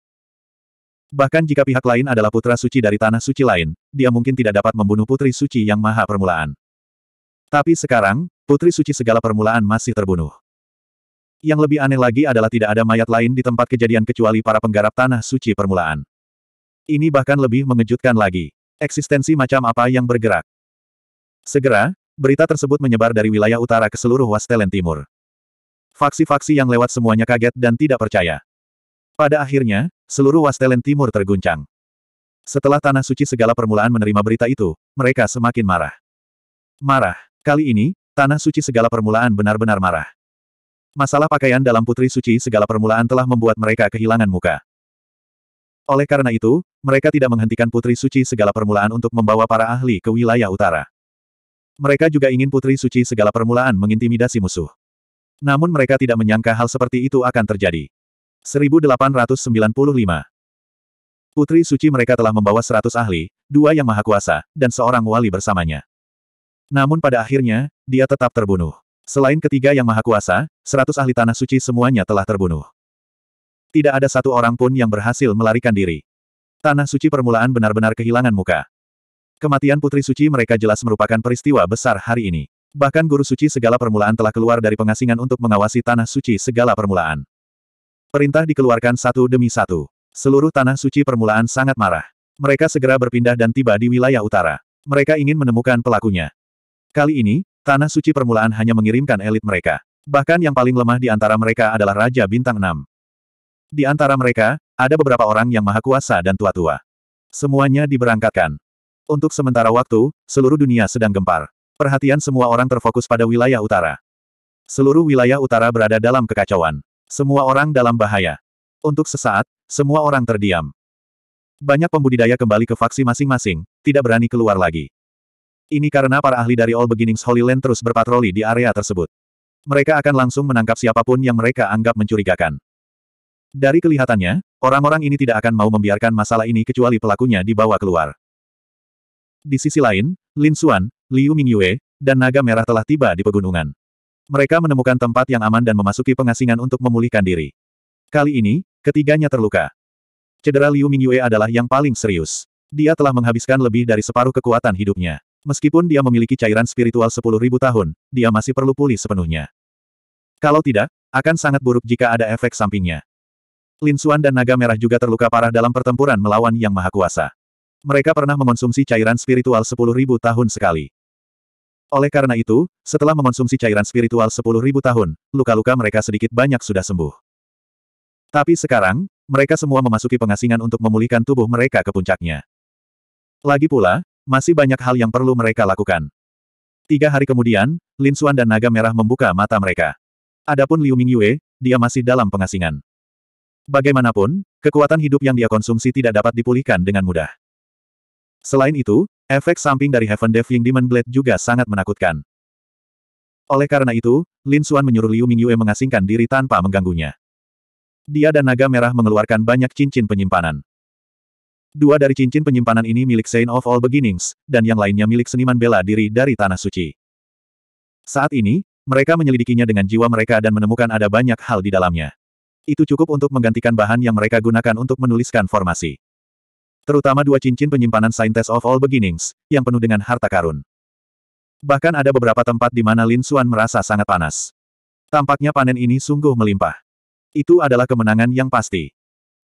Bahkan jika pihak lain adalah putra suci dari tanah suci lain, dia mungkin tidak dapat membunuh putri suci yang maha permulaan. Tapi sekarang, Putri Suci segala permulaan masih terbunuh. Yang lebih aneh lagi adalah tidak ada mayat lain di tempat kejadian kecuali para penggarap tanah suci permulaan. Ini bahkan lebih mengejutkan lagi. Eksistensi macam apa yang bergerak? Segera, berita tersebut menyebar dari wilayah utara ke seluruh Wastelen Timur. Faksi-faksi yang lewat semuanya kaget dan tidak percaya. Pada akhirnya, seluruh Wastelen Timur terguncang. Setelah Tanah Suci segala permulaan menerima berita itu, mereka semakin marah. Marah. Kali ini, Tanah Suci Segala Permulaan benar-benar marah. Masalah pakaian dalam Putri Suci Segala Permulaan telah membuat mereka kehilangan muka. Oleh karena itu, mereka tidak menghentikan Putri Suci Segala Permulaan untuk membawa para ahli ke wilayah utara. Mereka juga ingin Putri Suci Segala Permulaan mengintimidasi musuh. Namun mereka tidak menyangka hal seperti itu akan terjadi. 1895 Putri Suci mereka telah membawa 100 ahli, dua yang maha kuasa, dan seorang wali bersamanya. Namun pada akhirnya, dia tetap terbunuh. Selain ketiga yang maha kuasa, seratus ahli tanah suci semuanya telah terbunuh. Tidak ada satu orang pun yang berhasil melarikan diri. Tanah suci permulaan benar-benar kehilangan muka. Kematian putri suci mereka jelas merupakan peristiwa besar hari ini. Bahkan guru suci segala permulaan telah keluar dari pengasingan untuk mengawasi tanah suci segala permulaan. Perintah dikeluarkan satu demi satu. Seluruh tanah suci permulaan sangat marah. Mereka segera berpindah dan tiba di wilayah utara. Mereka ingin menemukan pelakunya. Kali ini, Tanah Suci Permulaan hanya mengirimkan elit mereka. Bahkan yang paling lemah di antara mereka adalah Raja Bintang 6. Di antara mereka, ada beberapa orang yang maha kuasa dan tua-tua. Semuanya diberangkatkan. Untuk sementara waktu, seluruh dunia sedang gempar. Perhatian semua orang terfokus pada wilayah utara. Seluruh wilayah utara berada dalam kekacauan. Semua orang dalam bahaya. Untuk sesaat, semua orang terdiam. Banyak pembudidaya kembali ke faksi masing-masing, tidak berani keluar lagi. Ini karena para ahli dari All Beginnings Holy Land terus berpatroli di area tersebut. Mereka akan langsung menangkap siapapun yang mereka anggap mencurigakan. Dari kelihatannya, orang-orang ini tidak akan mau membiarkan masalah ini kecuali pelakunya dibawa keluar. Di sisi lain, Lin Xuan, Liu Mingyue, dan Naga Merah telah tiba di pegunungan. Mereka menemukan tempat yang aman dan memasuki pengasingan untuk memulihkan diri. Kali ini, ketiganya terluka. Cedera Liu Mingyue adalah yang paling serius. Dia telah menghabiskan lebih dari separuh kekuatan hidupnya. Meskipun dia memiliki cairan spiritual 10.000 tahun, dia masih perlu pulih sepenuhnya. Kalau tidak, akan sangat buruk jika ada efek sampingnya. Lin Xuan dan Naga Merah juga terluka parah dalam pertempuran melawan Yang Maha Kuasa. Mereka pernah mengonsumsi cairan spiritual 10.000 tahun sekali. Oleh karena itu, setelah mengonsumsi cairan spiritual 10.000 tahun, luka-luka mereka sedikit banyak sudah sembuh. Tapi sekarang, mereka semua memasuki pengasingan untuk memulihkan tubuh mereka ke puncaknya. Lagi pula, masih banyak hal yang perlu mereka lakukan. Tiga hari kemudian, Lin Xuan dan Naga Merah membuka mata mereka. Adapun Liu Mingyue, dia masih dalam pengasingan. Bagaimanapun, kekuatan hidup yang dia konsumsi tidak dapat dipulihkan dengan mudah. Selain itu, efek samping dari Heaven Deving Demon Blade juga sangat menakutkan. Oleh karena itu, Lin Xuan menyuruh Liu Mingyue mengasingkan diri tanpa mengganggunya. Dia dan Naga Merah mengeluarkan banyak cincin penyimpanan. Dua dari cincin penyimpanan ini milik Saint of All Beginnings, dan yang lainnya milik seniman bela diri dari Tanah Suci. Saat ini, mereka menyelidikinya dengan jiwa mereka dan menemukan ada banyak hal di dalamnya. Itu cukup untuk menggantikan bahan yang mereka gunakan untuk menuliskan formasi. Terutama dua cincin penyimpanan Saintes of All Beginnings, yang penuh dengan harta karun. Bahkan ada beberapa tempat di mana Lin Xuan merasa sangat panas. Tampaknya panen ini sungguh melimpah. Itu adalah kemenangan yang pasti.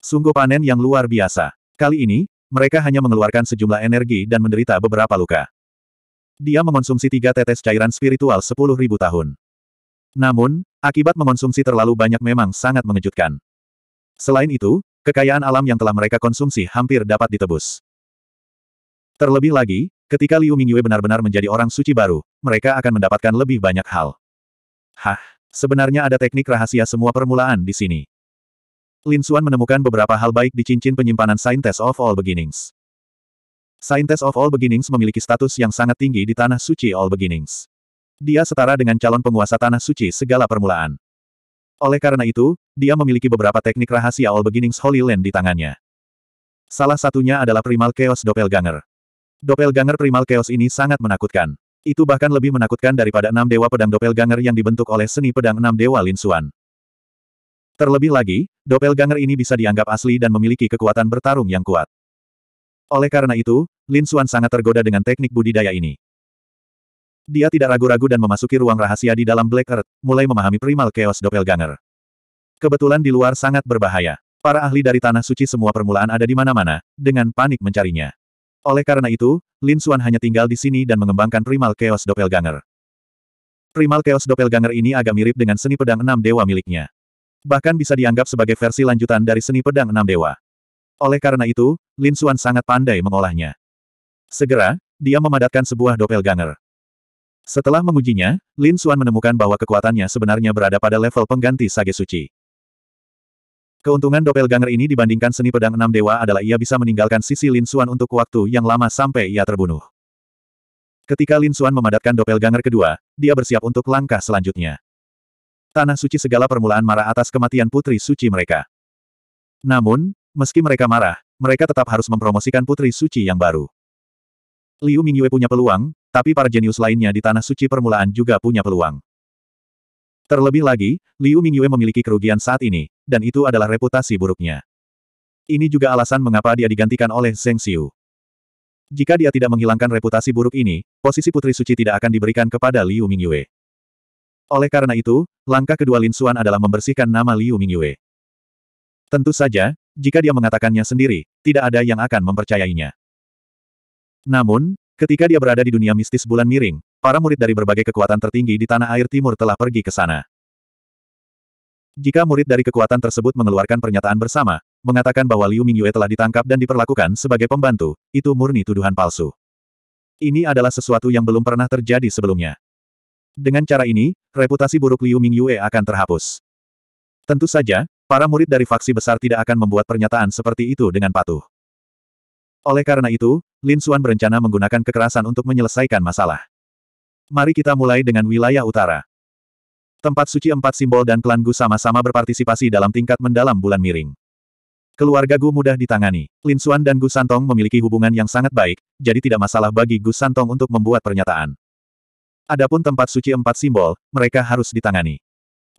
Sungguh panen yang luar biasa. Kali ini, mereka hanya mengeluarkan sejumlah energi dan menderita beberapa luka. Dia mengonsumsi tiga tetes cairan spiritual sepuluh ribu tahun. Namun, akibat mengonsumsi terlalu banyak memang sangat mengejutkan. Selain itu, kekayaan alam yang telah mereka konsumsi hampir dapat ditebus. Terlebih lagi, ketika Liu Mingyue benar-benar menjadi orang suci baru, mereka akan mendapatkan lebih banyak hal. Hah, sebenarnya ada teknik rahasia semua permulaan di sini. Lin Suan menemukan beberapa hal baik di cincin penyimpanan Scientist of All Beginnings. Scientist of All Beginnings memiliki status yang sangat tinggi di Tanah Suci All Beginnings. Dia setara dengan calon penguasa Tanah Suci segala permulaan. Oleh karena itu, dia memiliki beberapa teknik rahasia All Beginnings Holy Land di tangannya. Salah satunya adalah Primal Chaos Doppelganger. Doppelganger Primal Chaos ini sangat menakutkan. Itu bahkan lebih menakutkan daripada enam dewa pedang doppelganger yang dibentuk oleh seni pedang enam dewa Lin Suan. Terlebih lagi, doppelganger ini bisa dianggap asli dan memiliki kekuatan bertarung yang kuat. Oleh karena itu, Lin Xuan sangat tergoda dengan teknik budidaya ini. Dia tidak ragu-ragu dan memasuki ruang rahasia di dalam Black Earth, mulai memahami primal chaos doppelganger. Kebetulan di luar sangat berbahaya. Para ahli dari Tanah Suci semua permulaan ada di mana-mana, dengan panik mencarinya. Oleh karena itu, Lin Xuan hanya tinggal di sini dan mengembangkan primal chaos doppelganger. Primal chaos doppelganger ini agak mirip dengan seni pedang enam dewa miliknya bahkan bisa dianggap sebagai versi lanjutan dari seni pedang enam dewa. Oleh karena itu, Lin Xuan sangat pandai mengolahnya. Segera, dia memadatkan sebuah doppelganger. Setelah mengujinya, Lin Xuan menemukan bahwa kekuatannya sebenarnya berada pada level pengganti Sage Suci. Keuntungan doppelganger ini dibandingkan seni pedang enam dewa adalah ia bisa meninggalkan sisi Lin Xuan untuk waktu yang lama sampai ia terbunuh. Ketika Lin Xuan memadatkan doppelganger kedua, dia bersiap untuk langkah selanjutnya tanah suci segala permulaan marah atas kematian putri suci mereka. Namun, meski mereka marah, mereka tetap harus mempromosikan putri suci yang baru. Liu Mingyue punya peluang, tapi para jenius lainnya di tanah suci permulaan juga punya peluang. Terlebih lagi, Liu Mingyue memiliki kerugian saat ini, dan itu adalah reputasi buruknya. Ini juga alasan mengapa dia digantikan oleh Zheng Xiu. Jika dia tidak menghilangkan reputasi buruk ini, posisi Putri Suci tidak akan diberikan kepada Liu Mingyue. Oleh karena itu, langkah kedua Lin Xuan adalah membersihkan nama Liu Mingyue. Tentu saja, jika dia mengatakannya sendiri, tidak ada yang akan mempercayainya. Namun, ketika dia berada di dunia mistis bulan miring, para murid dari berbagai kekuatan tertinggi di tanah air timur telah pergi ke sana. Jika murid dari kekuatan tersebut mengeluarkan pernyataan bersama, mengatakan bahwa Liu Mingyue telah ditangkap dan diperlakukan sebagai pembantu, itu murni tuduhan palsu. Ini adalah sesuatu yang belum pernah terjadi sebelumnya. Dengan cara ini, reputasi buruk Liu Mingyue akan terhapus. Tentu saja, para murid dari faksi besar tidak akan membuat pernyataan seperti itu dengan patuh. Oleh karena itu, Lin Xuan berencana menggunakan kekerasan untuk menyelesaikan masalah. Mari kita mulai dengan wilayah utara. Tempat suci empat simbol dan klan Gu sama-sama berpartisipasi dalam tingkat mendalam bulan miring. Keluarga Gu mudah ditangani. Lin Xuan dan Gu Santong memiliki hubungan yang sangat baik, jadi tidak masalah bagi Gu Santong untuk membuat pernyataan. Adapun tempat suci empat simbol, mereka harus ditangani.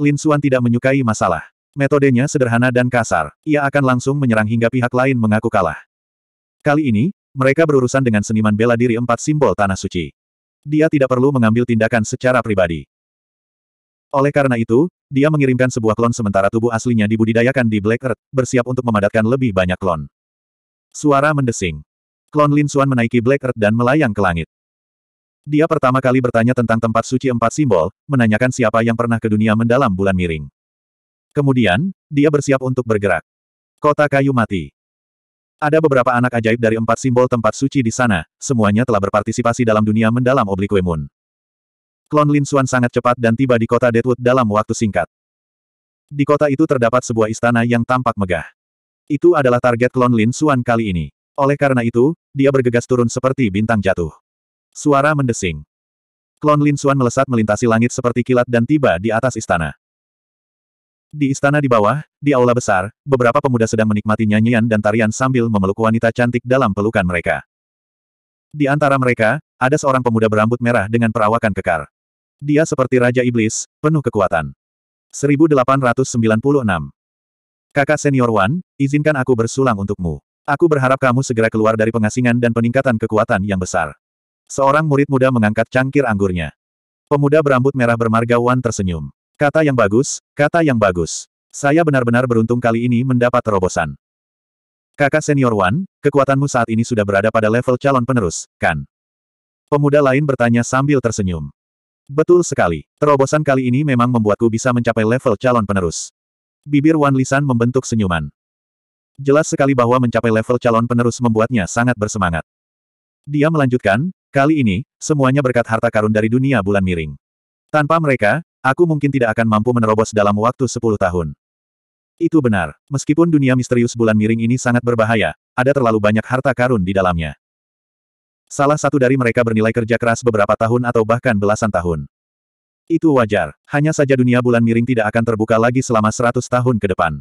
Lin Xuan tidak menyukai masalah. Metodenya sederhana dan kasar, ia akan langsung menyerang hingga pihak lain mengaku kalah. Kali ini, mereka berurusan dengan seniman bela diri empat simbol tanah suci. Dia tidak perlu mengambil tindakan secara pribadi. Oleh karena itu, dia mengirimkan sebuah klon sementara tubuh aslinya dibudidayakan di Black Earth, bersiap untuk memadatkan lebih banyak klon. Suara mendesing. Klon Lin Xuan menaiki Black Earth dan melayang ke langit. Dia pertama kali bertanya tentang tempat suci empat simbol, menanyakan siapa yang pernah ke dunia mendalam bulan miring. Kemudian, dia bersiap untuk bergerak. Kota kayu mati. Ada beberapa anak ajaib dari empat simbol tempat suci di sana, semuanya telah berpartisipasi dalam dunia mendalam Oblique Moon. Klon Lin Suan sangat cepat dan tiba di kota Deadwood dalam waktu singkat. Di kota itu terdapat sebuah istana yang tampak megah. Itu adalah target klon Lin Suan kali ini. Oleh karena itu, dia bergegas turun seperti bintang jatuh. Suara mendesing. Klon Lin Xuan melesat melintasi langit seperti kilat dan tiba di atas istana. Di istana di bawah, di aula besar, beberapa pemuda sedang menikmati nyanyian dan tarian sambil memeluk wanita cantik dalam pelukan mereka. Di antara mereka, ada seorang pemuda berambut merah dengan perawakan kekar. Dia seperti Raja Iblis, penuh kekuatan. 1896 Kakak senior Wan, izinkan aku bersulang untukmu. Aku berharap kamu segera keluar dari pengasingan dan peningkatan kekuatan yang besar. Seorang murid muda mengangkat cangkir anggurnya. Pemuda berambut merah bermarga Wan tersenyum. Kata yang bagus, kata yang bagus. Saya benar-benar beruntung kali ini mendapat terobosan. Kakak senior Wan, kekuatanmu saat ini sudah berada pada level calon penerus, kan? Pemuda lain bertanya sambil tersenyum. Betul sekali. Terobosan kali ini memang membuatku bisa mencapai level calon penerus. Bibir Wan Lisan membentuk senyuman. Jelas sekali bahwa mencapai level calon penerus membuatnya sangat bersemangat. Dia melanjutkan, Kali ini, semuanya berkat harta karun dari dunia bulan miring. Tanpa mereka, aku mungkin tidak akan mampu menerobos dalam waktu 10 tahun. Itu benar. Meskipun dunia misterius bulan miring ini sangat berbahaya, ada terlalu banyak harta karun di dalamnya. Salah satu dari mereka bernilai kerja keras beberapa tahun atau bahkan belasan tahun. Itu wajar, hanya saja dunia bulan miring tidak akan terbuka lagi selama 100 tahun ke depan.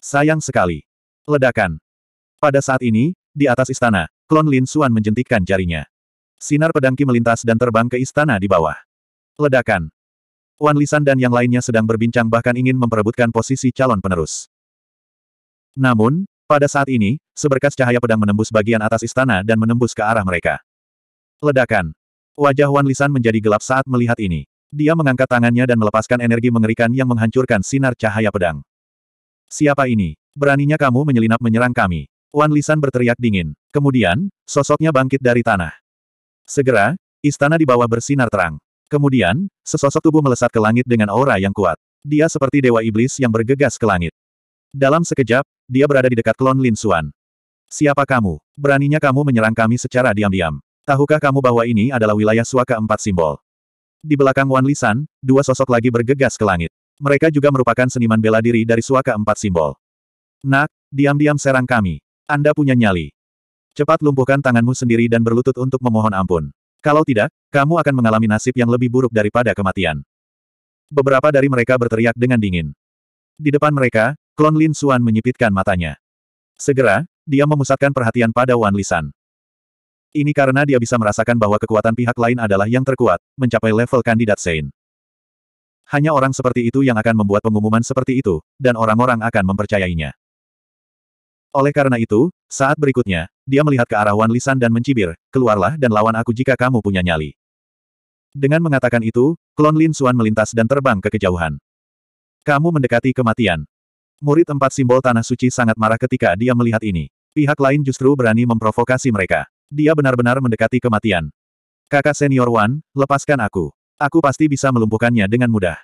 Sayang sekali. Ledakan. Pada saat ini, di atas istana, klon Lin Xuan menjentikkan jarinya. Sinar pedangki melintas dan terbang ke istana di bawah. Ledakan. Wan Lisan dan yang lainnya sedang berbincang bahkan ingin memperebutkan posisi calon penerus. Namun, pada saat ini, seberkas cahaya pedang menembus bagian atas istana dan menembus ke arah mereka. Ledakan. Wajah Wan Lisan menjadi gelap saat melihat ini. Dia mengangkat tangannya dan melepaskan energi mengerikan yang menghancurkan sinar cahaya pedang. Siapa ini? Beraninya kamu menyelinap menyerang kami. Wan Lisan berteriak dingin. Kemudian, sosoknya bangkit dari tanah. Segera, istana di bawah bersinar terang. Kemudian, sesosok tubuh melesat ke langit dengan aura yang kuat. Dia seperti dewa iblis yang bergegas ke langit. Dalam sekejap, dia berada di dekat klon Lin Xuan. Siapa kamu? Beraninya kamu menyerang kami secara diam-diam. Tahukah kamu bahwa ini adalah wilayah suaka empat simbol? Di belakang Wan Lisan, dua sosok lagi bergegas ke langit. Mereka juga merupakan seniman bela diri dari suaka empat simbol. Nak, diam-diam serang kami. Anda punya nyali. Cepat lumpuhkan tanganmu sendiri dan berlutut untuk memohon ampun. Kalau tidak, kamu akan mengalami nasib yang lebih buruk daripada kematian. Beberapa dari mereka berteriak dengan dingin. Di depan mereka, klon Lin Xuan menyipitkan matanya. Segera, dia memusatkan perhatian pada Wan Lisan. Ini karena dia bisa merasakan bahwa kekuatan pihak lain adalah yang terkuat, mencapai level kandidat Sein. Hanya orang seperti itu yang akan membuat pengumuman seperti itu, dan orang-orang akan mempercayainya. Oleh karena itu, saat berikutnya, dia melihat ke arah Wan Lisan dan mencibir, keluarlah dan lawan aku jika kamu punya nyali. Dengan mengatakan itu, klon Lin Xuan melintas dan terbang ke kejauhan. Kamu mendekati kematian. Murid empat simbol tanah suci sangat marah ketika dia melihat ini. Pihak lain justru berani memprovokasi mereka. Dia benar-benar mendekati kematian. Kakak senior Wan, lepaskan aku. Aku pasti bisa melumpuhkannya dengan mudah.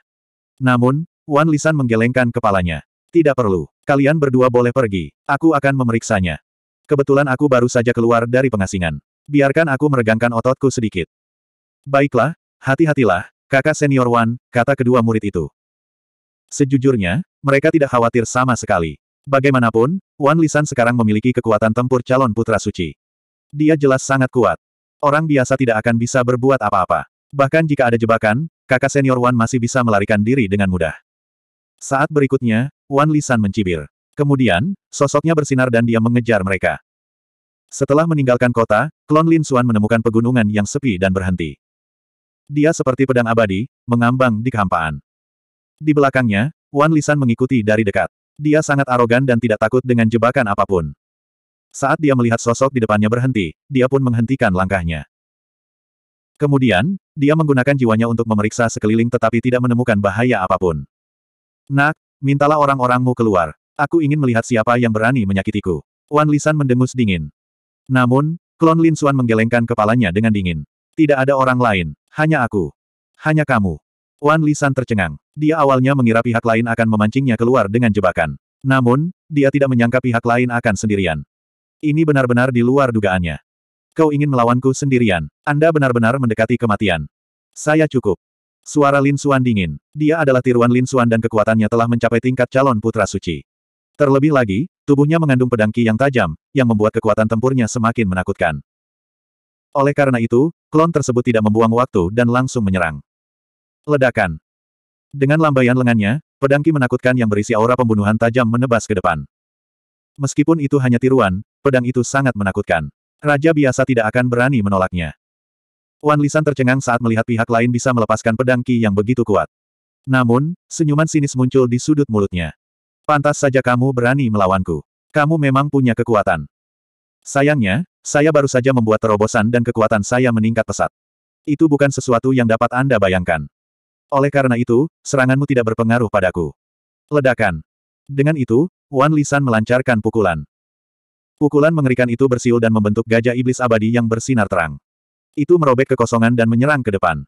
Namun, Wan Lisan menggelengkan kepalanya. Tidak perlu. Kalian berdua boleh pergi. Aku akan memeriksanya. Kebetulan aku baru saja keluar dari pengasingan. Biarkan aku meregangkan ototku sedikit. Baiklah, hati-hatilah, kakak senior Wan, kata kedua murid itu. Sejujurnya, mereka tidak khawatir sama sekali. Bagaimanapun, Wan Lisan sekarang memiliki kekuatan tempur calon putra suci. Dia jelas sangat kuat. Orang biasa tidak akan bisa berbuat apa-apa. Bahkan jika ada jebakan, kakak senior Wan masih bisa melarikan diri dengan mudah. Saat berikutnya, Wan Lisan mencibir. Kemudian, sosoknya bersinar dan dia mengejar mereka. Setelah meninggalkan kota, klon Lin Xuan menemukan pegunungan yang sepi dan berhenti. Dia seperti pedang abadi, mengambang di kehampaan. Di belakangnya, Wan Lisan mengikuti dari dekat. Dia sangat arogan dan tidak takut dengan jebakan apapun. Saat dia melihat sosok di depannya berhenti, dia pun menghentikan langkahnya. Kemudian, dia menggunakan jiwanya untuk memeriksa sekeliling tetapi tidak menemukan bahaya apapun. Nak, mintalah orang-orangmu keluar, Aku ingin melihat siapa yang berani menyakitiku. Wan Lisan mendengus dingin. Namun, klon Lin Suan menggelengkan kepalanya dengan dingin. Tidak ada orang lain, hanya aku. Hanya kamu. Wan Lisan tercengang. Dia awalnya mengira pihak lain akan memancingnya keluar dengan jebakan. Namun, dia tidak menyangka pihak lain akan sendirian. Ini benar-benar di luar dugaannya. Kau ingin melawanku sendirian. Anda benar-benar mendekati kematian. Saya cukup. Suara Lin Suan dingin. Dia adalah tiruan Lin Suan dan kekuatannya telah mencapai tingkat calon putra suci. Terlebih lagi, tubuhnya mengandung pedang Ki yang tajam, yang membuat kekuatan tempurnya semakin menakutkan. Oleh karena itu, klon tersebut tidak membuang waktu dan langsung menyerang. Ledakan. Dengan lambaian lengannya, pedang Ki menakutkan yang berisi aura pembunuhan tajam menebas ke depan. Meskipun itu hanya tiruan, pedang itu sangat menakutkan. Raja biasa tidak akan berani menolaknya. Wan Lisan tercengang saat melihat pihak lain bisa melepaskan pedang Ki yang begitu kuat. Namun, senyuman sinis muncul di sudut mulutnya. Pantas saja kamu berani melawanku. Kamu memang punya kekuatan. Sayangnya, saya baru saja membuat terobosan dan kekuatan saya meningkat pesat. Itu bukan sesuatu yang dapat Anda bayangkan. Oleh karena itu, seranganmu tidak berpengaruh padaku. Ledakan. Dengan itu, Wan Lisan melancarkan pukulan. Pukulan mengerikan itu bersiul dan membentuk gajah iblis abadi yang bersinar terang. Itu merobek kekosongan dan menyerang ke depan.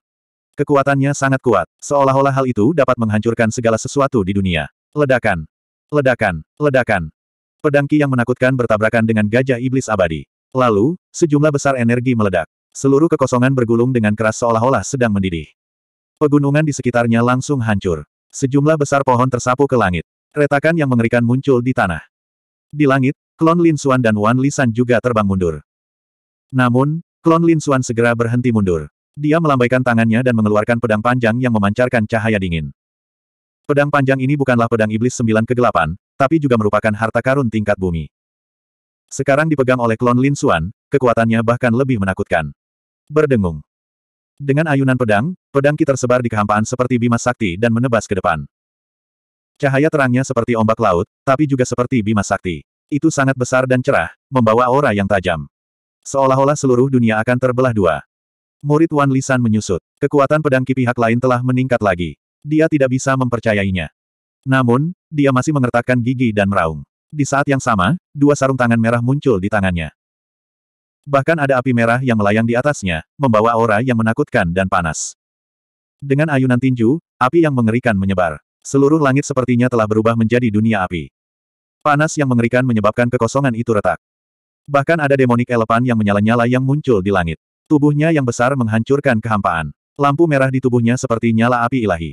Kekuatannya sangat kuat, seolah-olah hal itu dapat menghancurkan segala sesuatu di dunia. Ledakan. Ledakan, ledakan. Pedang Ki yang menakutkan bertabrakan dengan gajah iblis abadi. Lalu, sejumlah besar energi meledak. Seluruh kekosongan bergulung dengan keras seolah-olah sedang mendidih. Pegunungan di sekitarnya langsung hancur. Sejumlah besar pohon tersapu ke langit. Retakan yang mengerikan muncul di tanah. Di langit, klon Lin Xuan dan Wan Lisan juga terbang mundur. Namun, klon Lin Xuan segera berhenti mundur. Dia melambaikan tangannya dan mengeluarkan pedang panjang yang memancarkan cahaya dingin. Pedang panjang ini bukanlah pedang iblis sembilan kegelapan, tapi juga merupakan harta karun tingkat bumi. Sekarang dipegang oleh klon Lin Xuan, kekuatannya bahkan lebih menakutkan. Berdengung. Dengan ayunan pedang, pedang Ki tersebar di kehampaan seperti bima sakti dan menebas ke depan. Cahaya terangnya seperti ombak laut, tapi juga seperti bima sakti. Itu sangat besar dan cerah, membawa aura yang tajam. Seolah-olah seluruh dunia akan terbelah dua. Murid Wan Lisan menyusut. Kekuatan pedang Ki pihak lain telah meningkat lagi. Dia tidak bisa mempercayainya. Namun, dia masih mengertakkan gigi dan meraung. Di saat yang sama, dua sarung tangan merah muncul di tangannya. Bahkan ada api merah yang melayang di atasnya, membawa aura yang menakutkan dan panas. Dengan ayunan tinju, api yang mengerikan menyebar. Seluruh langit sepertinya telah berubah menjadi dunia api. Panas yang mengerikan menyebabkan kekosongan itu retak. Bahkan ada demonik elepan yang menyala-nyala yang muncul di langit. Tubuhnya yang besar menghancurkan kehampaan. Lampu merah di tubuhnya seperti nyala api ilahi.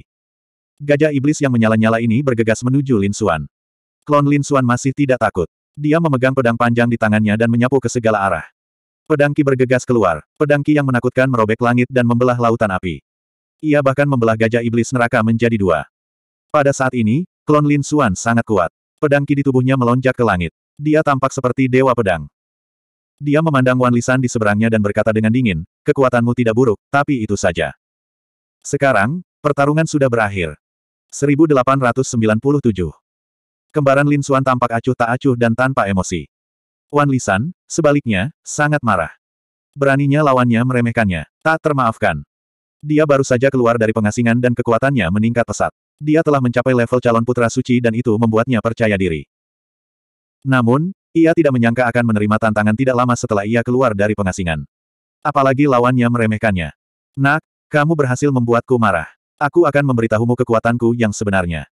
Gajah iblis yang menyala-nyala ini bergegas menuju Lin Xuan. Klon Lin Xuan masih tidak takut. Dia memegang pedang panjang di tangannya dan menyapu ke segala arah. Pedangki bergegas keluar, Pedangki yang menakutkan merobek langit dan membelah lautan api. Ia bahkan membelah gajah iblis neraka menjadi dua. Pada saat ini, klon Lin Xuan sangat kuat. Pedangki di tubuhnya melonjak ke langit. Dia tampak seperti dewa pedang. Dia memandang Wan Lisan di seberangnya dan berkata dengan dingin, kekuatanmu tidak buruk, tapi itu saja. Sekarang, pertarungan sudah berakhir. 1897. Kembaran Lin Xuan tampak acuh tak acuh dan tanpa emosi. Wan Lisan, sebaliknya, sangat marah. Beraninya lawannya meremehkannya. Tak termaafkan. Dia baru saja keluar dari pengasingan dan kekuatannya meningkat pesat. Dia telah mencapai level calon putra suci dan itu membuatnya percaya diri. Namun, ia tidak menyangka akan menerima tantangan tidak lama setelah ia keluar dari pengasingan. Apalagi lawannya meremehkannya. Nak, kamu berhasil membuatku marah. Aku akan memberitahumu kekuatanku yang sebenarnya.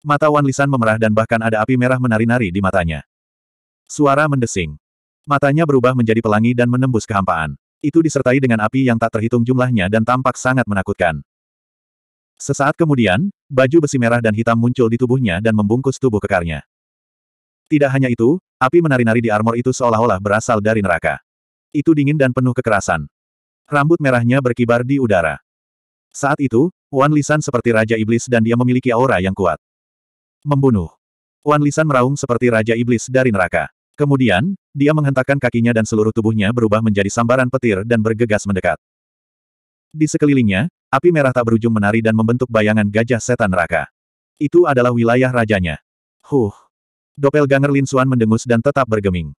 Mata Wan Lisan memerah dan bahkan ada api merah menari-nari di matanya. Suara mendesing. Matanya berubah menjadi pelangi dan menembus kehampaan. Itu disertai dengan api yang tak terhitung jumlahnya dan tampak sangat menakutkan. Sesaat kemudian, baju besi merah dan hitam muncul di tubuhnya dan membungkus tubuh kekarnya. Tidak hanya itu, api menari-nari di armor itu seolah-olah berasal dari neraka. Itu dingin dan penuh kekerasan. Rambut merahnya berkibar di udara. Saat itu, Wan Lisan seperti Raja Iblis dan dia memiliki aura yang kuat. Membunuh. Wan Lisan meraung seperti Raja Iblis dari neraka. Kemudian, dia menghentakkan kakinya dan seluruh tubuhnya berubah menjadi sambaran petir dan bergegas mendekat. Di sekelilingnya, api merah tak berujung menari dan membentuk bayangan gajah setan neraka. Itu adalah wilayah rajanya. Huh. Doppelganger Lin Suan mendengus dan tetap bergeming.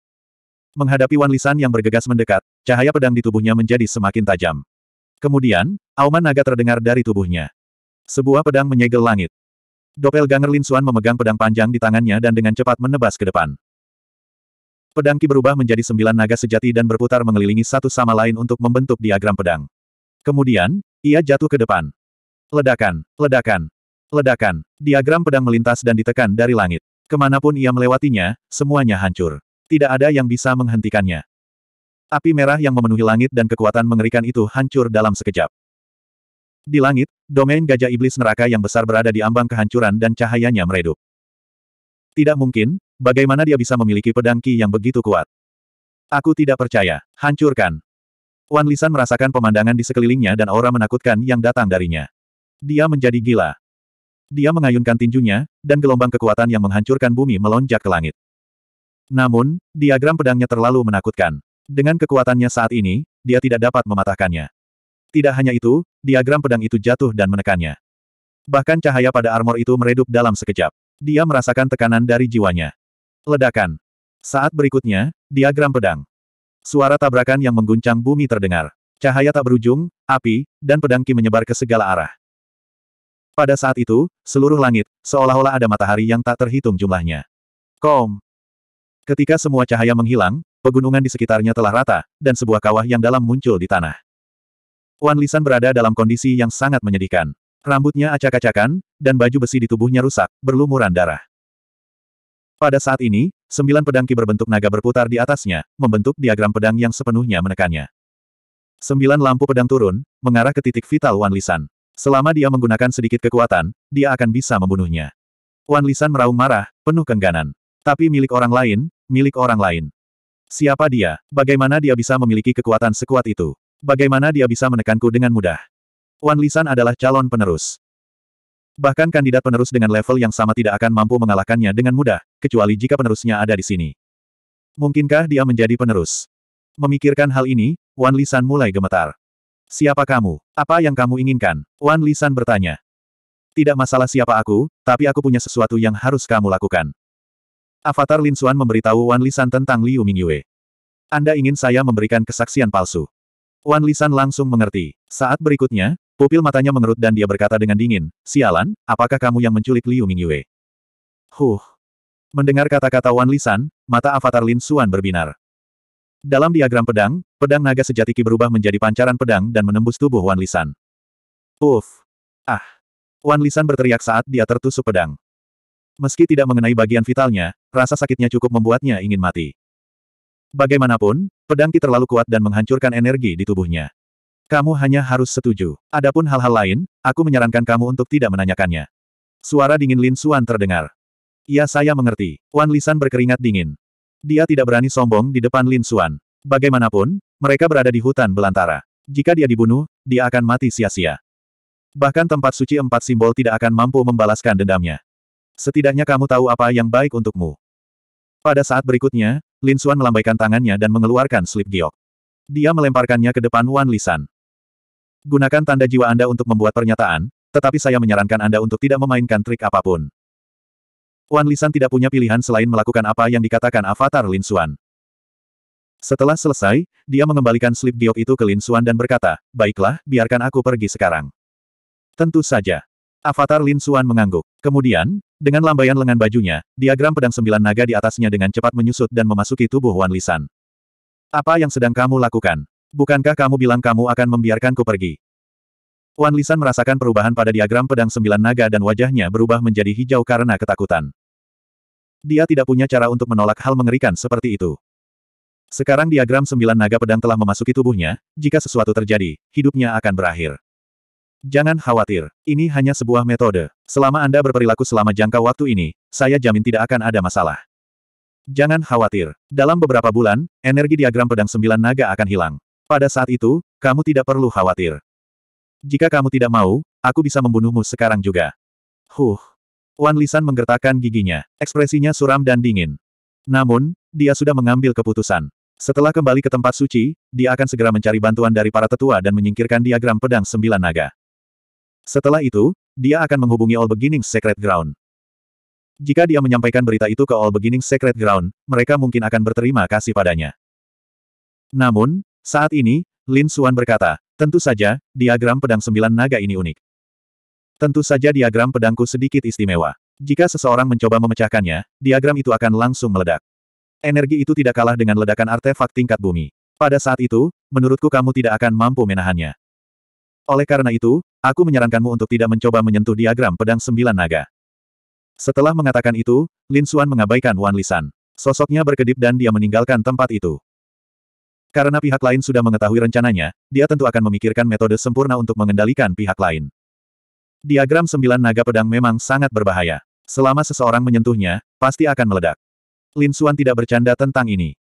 Menghadapi Wan Lisan yang bergegas mendekat, cahaya pedang di tubuhnya menjadi semakin tajam. Kemudian, auman naga terdengar dari tubuhnya. Sebuah pedang menyegel langit. Doppelganger Lin Xuan memegang pedang panjang di tangannya dan dengan cepat menebas ke depan. Pedang Ki berubah menjadi sembilan naga sejati dan berputar mengelilingi satu sama lain untuk membentuk diagram pedang. Kemudian, ia jatuh ke depan. Ledakan, ledakan, ledakan. Diagram pedang melintas dan ditekan dari langit. Kemanapun ia melewatinya, semuanya hancur. Tidak ada yang bisa menghentikannya. Api merah yang memenuhi langit dan kekuatan mengerikan itu hancur dalam sekejap. Di langit, domain gajah iblis neraka yang besar berada di ambang kehancuran dan cahayanya meredup. Tidak mungkin, bagaimana dia bisa memiliki pedang Ki yang begitu kuat. Aku tidak percaya. Hancurkan. Wan Lisan merasakan pemandangan di sekelilingnya dan aura menakutkan yang datang darinya. Dia menjadi gila. Dia mengayunkan tinjunya, dan gelombang kekuatan yang menghancurkan bumi melonjak ke langit. Namun, diagram pedangnya terlalu menakutkan. Dengan kekuatannya saat ini, dia tidak dapat mematahkannya. Tidak hanya itu, diagram pedang itu jatuh dan menekannya. Bahkan cahaya pada armor itu meredup dalam sekejap. Dia merasakan tekanan dari jiwanya. Ledakan. Saat berikutnya, diagram pedang. Suara tabrakan yang mengguncang bumi terdengar. Cahaya tak berujung, api, dan pedang Ki menyebar ke segala arah. Pada saat itu, seluruh langit, seolah-olah ada matahari yang tak terhitung jumlahnya. Kom. Ketika semua cahaya menghilang, pegunungan di sekitarnya telah rata, dan sebuah kawah yang dalam muncul di tanah. Wan Lisan berada dalam kondisi yang sangat menyedihkan. Rambutnya acak-acakan, dan baju besi di tubuhnya rusak, berlumuran darah. Pada saat ini, sembilan pedang ki berbentuk naga berputar di atasnya, membentuk diagram pedang yang sepenuhnya menekannya. Sembilan lampu pedang turun, mengarah ke titik vital Wan Lisan. Selama dia menggunakan sedikit kekuatan, dia akan bisa membunuhnya. Wan Lisan meraung marah, penuh kengganan. Tapi milik orang lain, milik orang lain. Siapa dia? Bagaimana dia bisa memiliki kekuatan sekuat itu? Bagaimana dia bisa menekanku dengan mudah? Wan Lisan adalah calon penerus. Bahkan kandidat penerus dengan level yang sama tidak akan mampu mengalahkannya dengan mudah, kecuali jika penerusnya ada di sini. Mungkinkah dia menjadi penerus? Memikirkan hal ini, Wan Lisan mulai gemetar. Siapa kamu? Apa yang kamu inginkan? Wan Lisan bertanya. Tidak masalah siapa aku, tapi aku punya sesuatu yang harus kamu lakukan. Avatar Lin Xuan memberitahu Wan Lisan tentang Liu Mingyue. Anda ingin saya memberikan kesaksian palsu. Wan Lisan langsung mengerti. Saat berikutnya, pupil matanya mengerut dan dia berkata dengan dingin, Sialan, apakah kamu yang menculik Liu Mingyue? Huh. Mendengar kata-kata Wan Lisan, mata avatar Lin Xuan berbinar. Dalam diagram pedang, pedang naga sejati Ki berubah menjadi pancaran pedang dan menembus tubuh Wan Lisan. Uff. Ah. Wan Lisan berteriak saat dia tertusuk pedang. Meski tidak mengenai bagian vitalnya, rasa sakitnya cukup membuatnya ingin mati. Bagaimanapun, pedang Ki terlalu kuat dan menghancurkan energi di tubuhnya. Kamu hanya harus setuju. Adapun hal-hal lain, aku menyarankan kamu untuk tidak menanyakannya. Suara dingin Lin Suan terdengar. Ya saya mengerti. Wan Lisan berkeringat dingin. Dia tidak berani sombong di depan Lin Suan. Bagaimanapun, mereka berada di hutan belantara. Jika dia dibunuh, dia akan mati sia-sia. Bahkan tempat suci empat simbol tidak akan mampu membalaskan dendamnya. Setidaknya kamu tahu apa yang baik untukmu. Pada saat berikutnya, Lin Xuan melambaikan tangannya dan mengeluarkan slip giok. Dia melemparkannya ke depan Wan Lisan. Gunakan tanda jiwa Anda untuk membuat pernyataan, tetapi saya menyarankan Anda untuk tidak memainkan trik apapun. Wan Lisan tidak punya pilihan selain melakukan apa yang dikatakan avatar Lin Xuan. Setelah selesai, dia mengembalikan slip giok itu ke Lin Xuan dan berkata, Baiklah, biarkan aku pergi sekarang. Tentu saja. Avatar Lin Xuan mengangguk. Kemudian, dengan lambaian lengan bajunya, diagram pedang sembilan naga di atasnya dengan cepat menyusut dan memasuki tubuh Wan Lisan. Apa yang sedang kamu lakukan? Bukankah kamu bilang kamu akan membiarkanku pergi? Wan Lisan merasakan perubahan pada diagram pedang sembilan naga dan wajahnya berubah menjadi hijau karena ketakutan. Dia tidak punya cara untuk menolak hal mengerikan seperti itu. Sekarang diagram sembilan naga pedang telah memasuki tubuhnya, jika sesuatu terjadi, hidupnya akan berakhir. Jangan khawatir, ini hanya sebuah metode. Selama Anda berperilaku selama jangka waktu ini, saya jamin tidak akan ada masalah. Jangan khawatir. Dalam beberapa bulan, energi diagram pedang sembilan naga akan hilang. Pada saat itu, kamu tidak perlu khawatir. Jika kamu tidak mau, aku bisa membunuhmu sekarang juga. Huh. Wan Lisan menggertakkan giginya. Ekspresinya suram dan dingin. Namun, dia sudah mengambil keputusan. Setelah kembali ke tempat suci, dia akan segera mencari bantuan dari para tetua dan menyingkirkan diagram pedang sembilan naga. Setelah itu, dia akan menghubungi All Beginning Secret Ground. Jika dia menyampaikan berita itu ke All Beginning Secret Ground, mereka mungkin akan berterima kasih padanya. Namun, saat ini, Lin Suan berkata, tentu saja, diagram pedang sembilan naga ini unik. Tentu saja diagram pedangku sedikit istimewa. Jika seseorang mencoba memecahkannya, diagram itu akan langsung meledak. Energi itu tidak kalah dengan ledakan artefak tingkat bumi. Pada saat itu, menurutku kamu tidak akan mampu menahannya. Oleh karena itu, Aku menyarankanmu untuk tidak mencoba menyentuh diagram pedang sembilan naga. Setelah mengatakan itu, Lin Xuan mengabaikan Wan Lisan. Sosoknya berkedip dan dia meninggalkan tempat itu. Karena pihak lain sudah mengetahui rencananya, dia tentu akan memikirkan metode sempurna untuk mengendalikan pihak lain. Diagram sembilan naga pedang memang sangat berbahaya. Selama seseorang menyentuhnya, pasti akan meledak. Lin Xuan tidak bercanda tentang ini.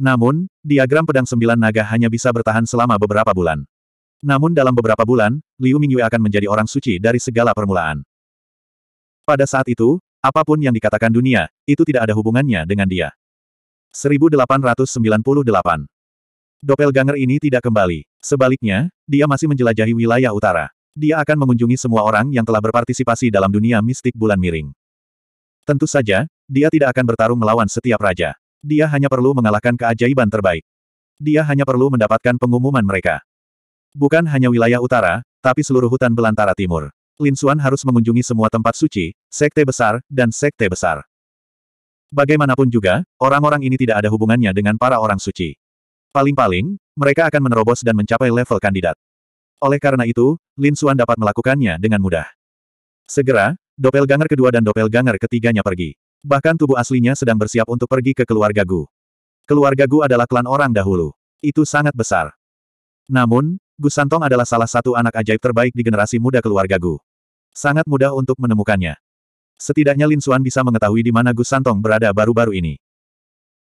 Namun, diagram pedang sembilan naga hanya bisa bertahan selama beberapa bulan. Namun dalam beberapa bulan, Liu Mingyue akan menjadi orang suci dari segala permulaan. Pada saat itu, apapun yang dikatakan dunia, itu tidak ada hubungannya dengan dia. 1898 Doppelganger ini tidak kembali. Sebaliknya, dia masih menjelajahi wilayah utara. Dia akan mengunjungi semua orang yang telah berpartisipasi dalam dunia mistik bulan miring. Tentu saja, dia tidak akan bertarung melawan setiap raja. Dia hanya perlu mengalahkan keajaiban terbaik. Dia hanya perlu mendapatkan pengumuman mereka. Bukan hanya wilayah utara, tapi seluruh hutan belantara timur. Lin Xuan harus mengunjungi semua tempat suci, sekte besar, dan sekte besar. Bagaimanapun juga, orang-orang ini tidak ada hubungannya dengan para orang suci. Paling-paling, mereka akan menerobos dan mencapai level kandidat. Oleh karena itu, Lin Xuan dapat melakukannya dengan mudah. Segera, Dopel Ganger kedua dan Dopel Ganger ketiganya pergi. Bahkan tubuh aslinya sedang bersiap untuk pergi ke keluarga Gu. Keluarga Gu adalah klan orang dahulu. Itu sangat besar. Namun, Gu Santong adalah salah satu anak ajaib terbaik di generasi muda keluarga Gu. Sangat mudah untuk menemukannya. Setidaknya Lin Xuan bisa mengetahui di mana Gu Santong berada baru-baru ini.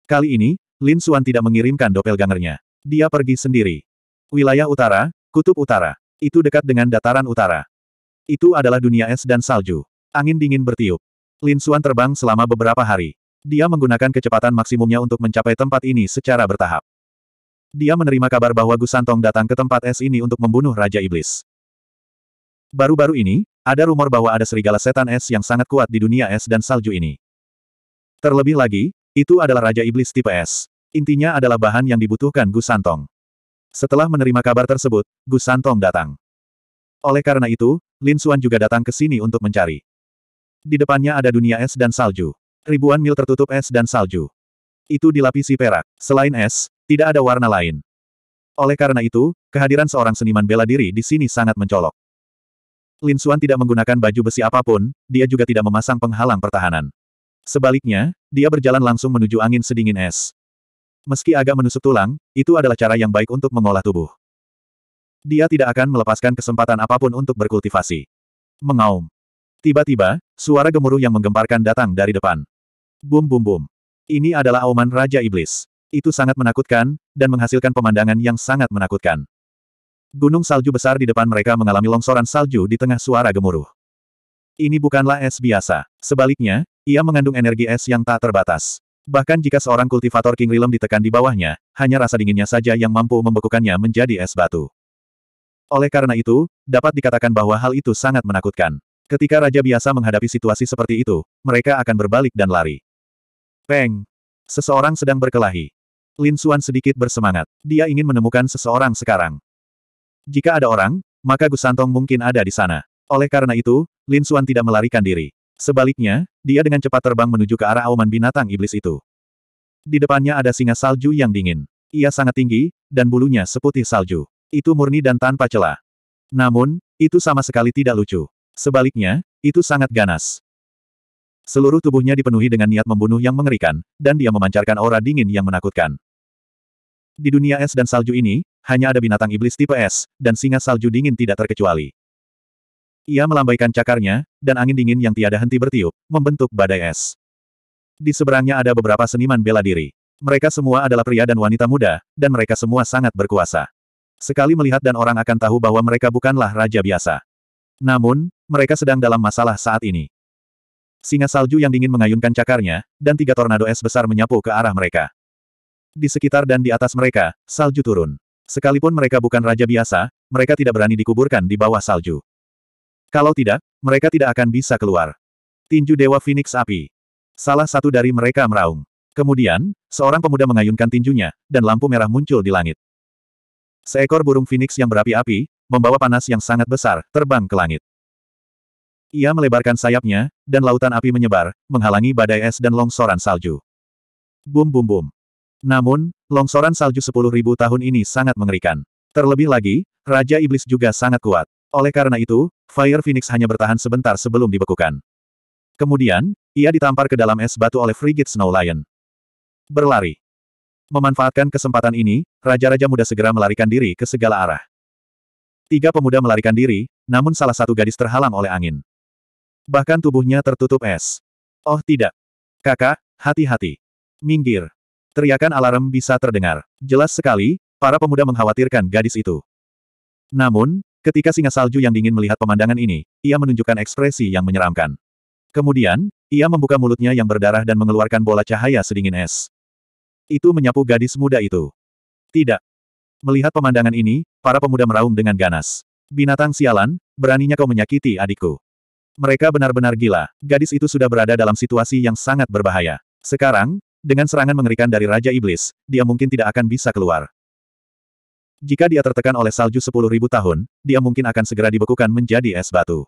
Kali ini, Lin Xuan tidak mengirimkan doppelgangernya. Dia pergi sendiri. Wilayah utara, kutub utara. Itu dekat dengan dataran utara. Itu adalah dunia es dan salju. Angin dingin bertiup. Lin Xuan terbang selama beberapa hari. Dia menggunakan kecepatan maksimumnya untuk mencapai tempat ini secara bertahap. Dia menerima kabar bahwa Gusantong datang ke tempat es ini untuk membunuh Raja Iblis. Baru-baru ini, ada rumor bahwa ada serigala setan es yang sangat kuat di dunia es dan salju ini. Terlebih lagi, itu adalah Raja Iblis tipe es. Intinya adalah bahan yang dibutuhkan Gusantong. Setelah menerima kabar tersebut, Gusantong datang. Oleh karena itu, Lin Xuan juga datang ke sini untuk mencari. Di depannya ada dunia es dan salju. Ribuan mil tertutup es dan salju. Itu dilapisi perak. Selain es, tidak ada warna lain. Oleh karena itu, kehadiran seorang seniman bela diri di sini sangat mencolok. Lin Xuan tidak menggunakan baju besi apapun, dia juga tidak memasang penghalang pertahanan. Sebaliknya, dia berjalan langsung menuju angin sedingin es. Meski agak menusuk tulang, itu adalah cara yang baik untuk mengolah tubuh. Dia tidak akan melepaskan kesempatan apapun untuk berkultivasi. Mengaum. Tiba-tiba, suara gemuruh yang menggemparkan datang dari depan. Bum bum bum. Ini adalah auman Raja Iblis. Itu sangat menakutkan, dan menghasilkan pemandangan yang sangat menakutkan. Gunung salju besar di depan mereka mengalami longsoran salju di tengah suara gemuruh. Ini bukanlah es biasa. Sebaliknya, ia mengandung energi es yang tak terbatas. Bahkan jika seorang kultivator King Rilem ditekan di bawahnya, hanya rasa dinginnya saja yang mampu membekukannya menjadi es batu. Oleh karena itu, dapat dikatakan bahwa hal itu sangat menakutkan. Ketika raja biasa menghadapi situasi seperti itu, mereka akan berbalik dan lari. Peng! Seseorang sedang berkelahi. Lin Xuan sedikit bersemangat. Dia ingin menemukan seseorang sekarang. Jika ada orang, maka Gusantong mungkin ada di sana. Oleh karena itu, Lin Xuan tidak melarikan diri. Sebaliknya, dia dengan cepat terbang menuju ke arah auman binatang iblis itu. Di depannya ada singa salju yang dingin. Ia sangat tinggi, dan bulunya seputih salju. Itu murni dan tanpa celah. Namun, itu sama sekali tidak lucu. Sebaliknya, itu sangat ganas. Seluruh tubuhnya dipenuhi dengan niat membunuh yang mengerikan, dan dia memancarkan aura dingin yang menakutkan. Di dunia es dan salju ini, hanya ada binatang iblis tipe es, dan singa salju dingin tidak terkecuali. Ia melambaikan cakarnya, dan angin dingin yang tiada henti bertiup, membentuk badai es. Di seberangnya ada beberapa seniman bela diri. Mereka semua adalah pria dan wanita muda, dan mereka semua sangat berkuasa. Sekali melihat dan orang akan tahu bahwa mereka bukanlah raja biasa. Namun, mereka sedang dalam masalah saat ini. Singa salju yang dingin mengayunkan cakarnya, dan tiga tornado es besar menyapu ke arah mereka. Di sekitar dan di atas mereka, salju turun. Sekalipun mereka bukan raja biasa, mereka tidak berani dikuburkan di bawah salju. Kalau tidak, mereka tidak akan bisa keluar. Tinju Dewa Phoenix Api. Salah satu dari mereka meraung. Kemudian, seorang pemuda mengayunkan tinjunya, dan lampu merah muncul di langit. Seekor burung Phoenix yang berapi-api, membawa panas yang sangat besar, terbang ke langit. Ia melebarkan sayapnya, dan lautan api menyebar, menghalangi badai es dan longsoran salju. Bum bum bum. Namun, longsoran salju 10.000 tahun ini sangat mengerikan. Terlebih lagi, Raja Iblis juga sangat kuat. Oleh karena itu, Fire Phoenix hanya bertahan sebentar sebelum dibekukan. Kemudian, ia ditampar ke dalam es batu oleh Frigid Snow Lion. Berlari. Memanfaatkan kesempatan ini, raja-raja muda segera melarikan diri ke segala arah. Tiga pemuda melarikan diri, namun salah satu gadis terhalang oleh angin. Bahkan tubuhnya tertutup es. Oh tidak. Kakak, hati-hati. Minggir. Teriakan alarm bisa terdengar. Jelas sekali, para pemuda mengkhawatirkan gadis itu. Namun, ketika singa salju yang dingin melihat pemandangan ini, ia menunjukkan ekspresi yang menyeramkan. Kemudian, ia membuka mulutnya yang berdarah dan mengeluarkan bola cahaya sedingin es. Itu menyapu gadis muda itu. Tidak. Melihat pemandangan ini, para pemuda meraung dengan ganas. Binatang sialan, beraninya kau menyakiti adikku. Mereka benar-benar gila. Gadis itu sudah berada dalam situasi yang sangat berbahaya. Sekarang, dengan serangan mengerikan dari Raja Iblis, dia mungkin tidak akan bisa keluar. Jika dia tertekan oleh salju sepuluh ribu tahun, dia mungkin akan segera dibekukan menjadi es batu.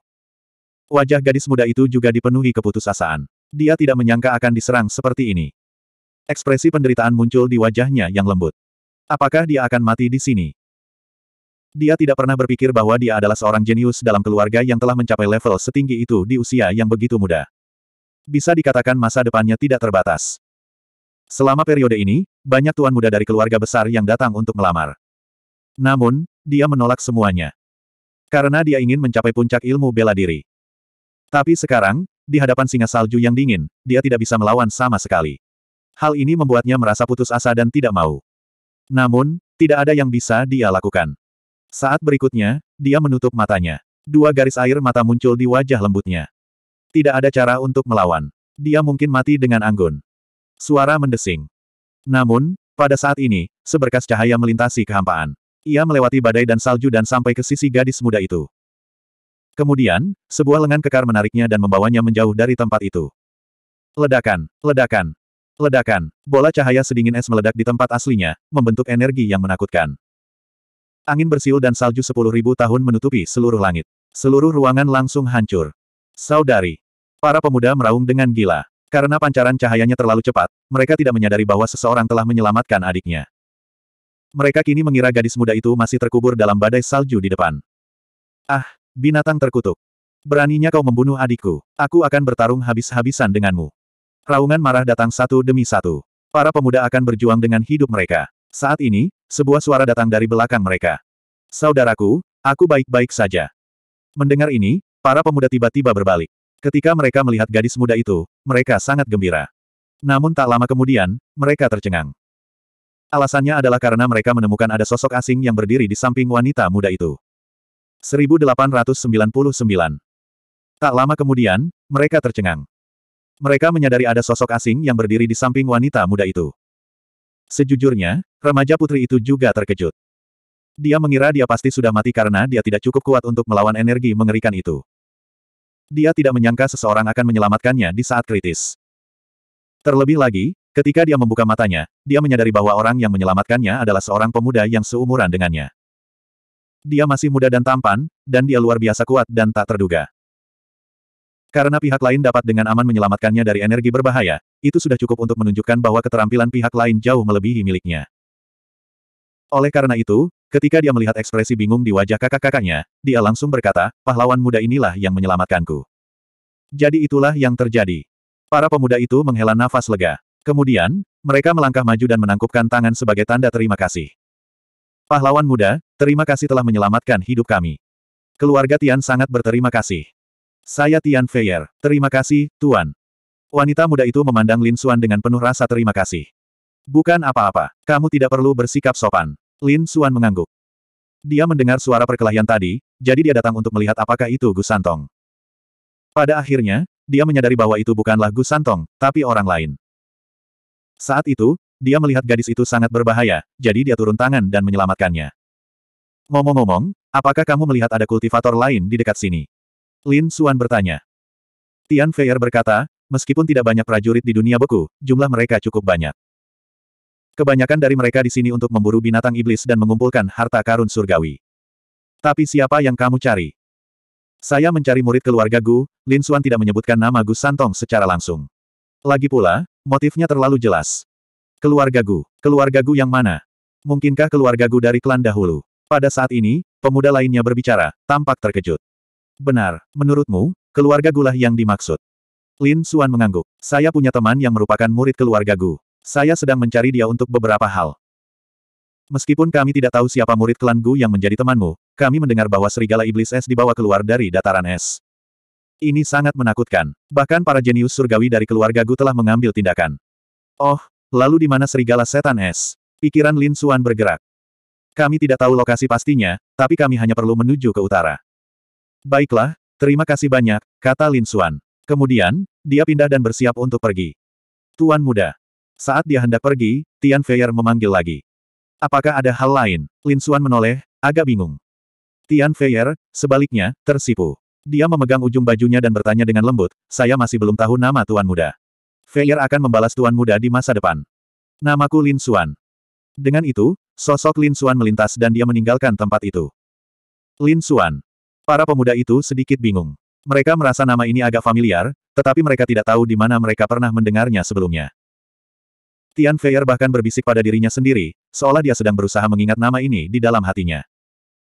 Wajah gadis muda itu juga dipenuhi keputusasaan. Dia tidak menyangka akan diserang seperti ini. Ekspresi penderitaan muncul di wajahnya yang lembut. Apakah dia akan mati di sini? Dia tidak pernah berpikir bahwa dia adalah seorang jenius dalam keluarga yang telah mencapai level setinggi itu di usia yang begitu muda. Bisa dikatakan masa depannya tidak terbatas. Selama periode ini, banyak tuan muda dari keluarga besar yang datang untuk melamar. Namun, dia menolak semuanya. Karena dia ingin mencapai puncak ilmu bela diri. Tapi sekarang, di hadapan singa salju yang dingin, dia tidak bisa melawan sama sekali. Hal ini membuatnya merasa putus asa dan tidak mau. Namun, tidak ada yang bisa dia lakukan. Saat berikutnya, dia menutup matanya. Dua garis air mata muncul di wajah lembutnya. Tidak ada cara untuk melawan. Dia mungkin mati dengan anggun. Suara mendesing. Namun, pada saat ini, seberkas cahaya melintasi kehampaan. Ia melewati badai dan salju dan sampai ke sisi gadis muda itu. Kemudian, sebuah lengan kekar menariknya dan membawanya menjauh dari tempat itu. Ledakan, ledakan, ledakan. Bola cahaya sedingin es meledak di tempat aslinya, membentuk energi yang menakutkan. Angin bersiul dan salju sepuluh ribu tahun menutupi seluruh langit. Seluruh ruangan langsung hancur. Saudari. Para pemuda meraung dengan gila. Karena pancaran cahayanya terlalu cepat, mereka tidak menyadari bahwa seseorang telah menyelamatkan adiknya. Mereka kini mengira gadis muda itu masih terkubur dalam badai salju di depan. Ah, binatang terkutuk. Beraninya kau membunuh adikku. Aku akan bertarung habis-habisan denganmu. Raungan marah datang satu demi satu. Para pemuda akan berjuang dengan hidup mereka. Saat ini, sebuah suara datang dari belakang mereka. Saudaraku, aku baik-baik saja. Mendengar ini, para pemuda tiba-tiba berbalik. Ketika mereka melihat gadis muda itu, mereka sangat gembira. Namun tak lama kemudian, mereka tercengang. Alasannya adalah karena mereka menemukan ada sosok asing yang berdiri di samping wanita muda itu. 1899. Tak lama kemudian, mereka tercengang. Mereka menyadari ada sosok asing yang berdiri di samping wanita muda itu. Sejujurnya, remaja putri itu juga terkejut. Dia mengira dia pasti sudah mati karena dia tidak cukup kuat untuk melawan energi mengerikan itu. Dia tidak menyangka seseorang akan menyelamatkannya di saat kritis. Terlebih lagi, ketika dia membuka matanya, dia menyadari bahwa orang yang menyelamatkannya adalah seorang pemuda yang seumuran dengannya. Dia masih muda dan tampan, dan dia luar biasa kuat dan tak terduga. Karena pihak lain dapat dengan aman menyelamatkannya dari energi berbahaya, itu sudah cukup untuk menunjukkan bahwa keterampilan pihak lain jauh melebihi miliknya. Oleh karena itu, Ketika dia melihat ekspresi bingung di wajah kakak-kakaknya, dia langsung berkata, pahlawan muda inilah yang menyelamatkanku. Jadi itulah yang terjadi. Para pemuda itu menghela nafas lega. Kemudian, mereka melangkah maju dan menangkupkan tangan sebagai tanda terima kasih. Pahlawan muda, terima kasih telah menyelamatkan hidup kami. Keluarga Tian sangat berterima kasih. Saya Tian Feier, terima kasih, Tuan. Wanita muda itu memandang Lin Xuan dengan penuh rasa terima kasih. Bukan apa-apa, kamu tidak perlu bersikap sopan. Lin Suan mengangguk. Dia mendengar suara perkelahian tadi, jadi dia datang untuk melihat apakah itu Gus Santong. Pada akhirnya, dia menyadari bahwa itu bukanlah Gus Santong, tapi orang lain. Saat itu, dia melihat gadis itu sangat berbahaya, jadi dia turun tangan dan menyelamatkannya. Ngomong-ngomong, apakah kamu melihat ada kultivator lain di dekat sini? Lin Suan bertanya. Tian Feier berkata, meskipun tidak banyak prajurit di dunia beku, jumlah mereka cukup banyak. Kebanyakan dari mereka di sini untuk memburu binatang iblis dan mengumpulkan harta karun surgawi. Tapi siapa yang kamu cari? Saya mencari murid keluarga Gu, Lin Suan tidak menyebutkan nama Gu Santong secara langsung. Lagi pula, motifnya terlalu jelas. Keluarga Gu, keluarga Gu yang mana? Mungkinkah keluarga Gu dari klan dahulu? Pada saat ini, pemuda lainnya berbicara, tampak terkejut. Benar, menurutmu, keluarga Gulah yang dimaksud. Lin Suan mengangguk. Saya punya teman yang merupakan murid keluarga Gu. Saya sedang mencari dia untuk beberapa hal. Meskipun kami tidak tahu siapa murid klan Gu yang menjadi temanmu, kami mendengar bahwa serigala iblis es dibawa keluar dari dataran es. Ini sangat menakutkan. Bahkan para jenius surgawi dari keluarga Gu telah mengambil tindakan. Oh, lalu di mana serigala setan es? Pikiran Lin Suan bergerak. Kami tidak tahu lokasi pastinya, tapi kami hanya perlu menuju ke utara. Baiklah, terima kasih banyak, kata Lin Suan. Kemudian, dia pindah dan bersiap untuk pergi. Tuan muda, saat dia hendak pergi, Tian Feier memanggil lagi. Apakah ada hal lain? Lin Xuan menoleh, agak bingung. Tian Feier, sebaliknya, tersipu. Dia memegang ujung bajunya dan bertanya dengan lembut, saya masih belum tahu nama Tuan Muda. Feier akan membalas Tuan Muda di masa depan. Namaku Lin Xuan. Dengan itu, sosok Lin Xuan melintas dan dia meninggalkan tempat itu. Lin Xuan. Para pemuda itu sedikit bingung. Mereka merasa nama ini agak familiar, tetapi mereka tidak tahu di mana mereka pernah mendengarnya sebelumnya. Tian Feier bahkan berbisik pada dirinya sendiri, seolah dia sedang berusaha mengingat nama ini di dalam hatinya.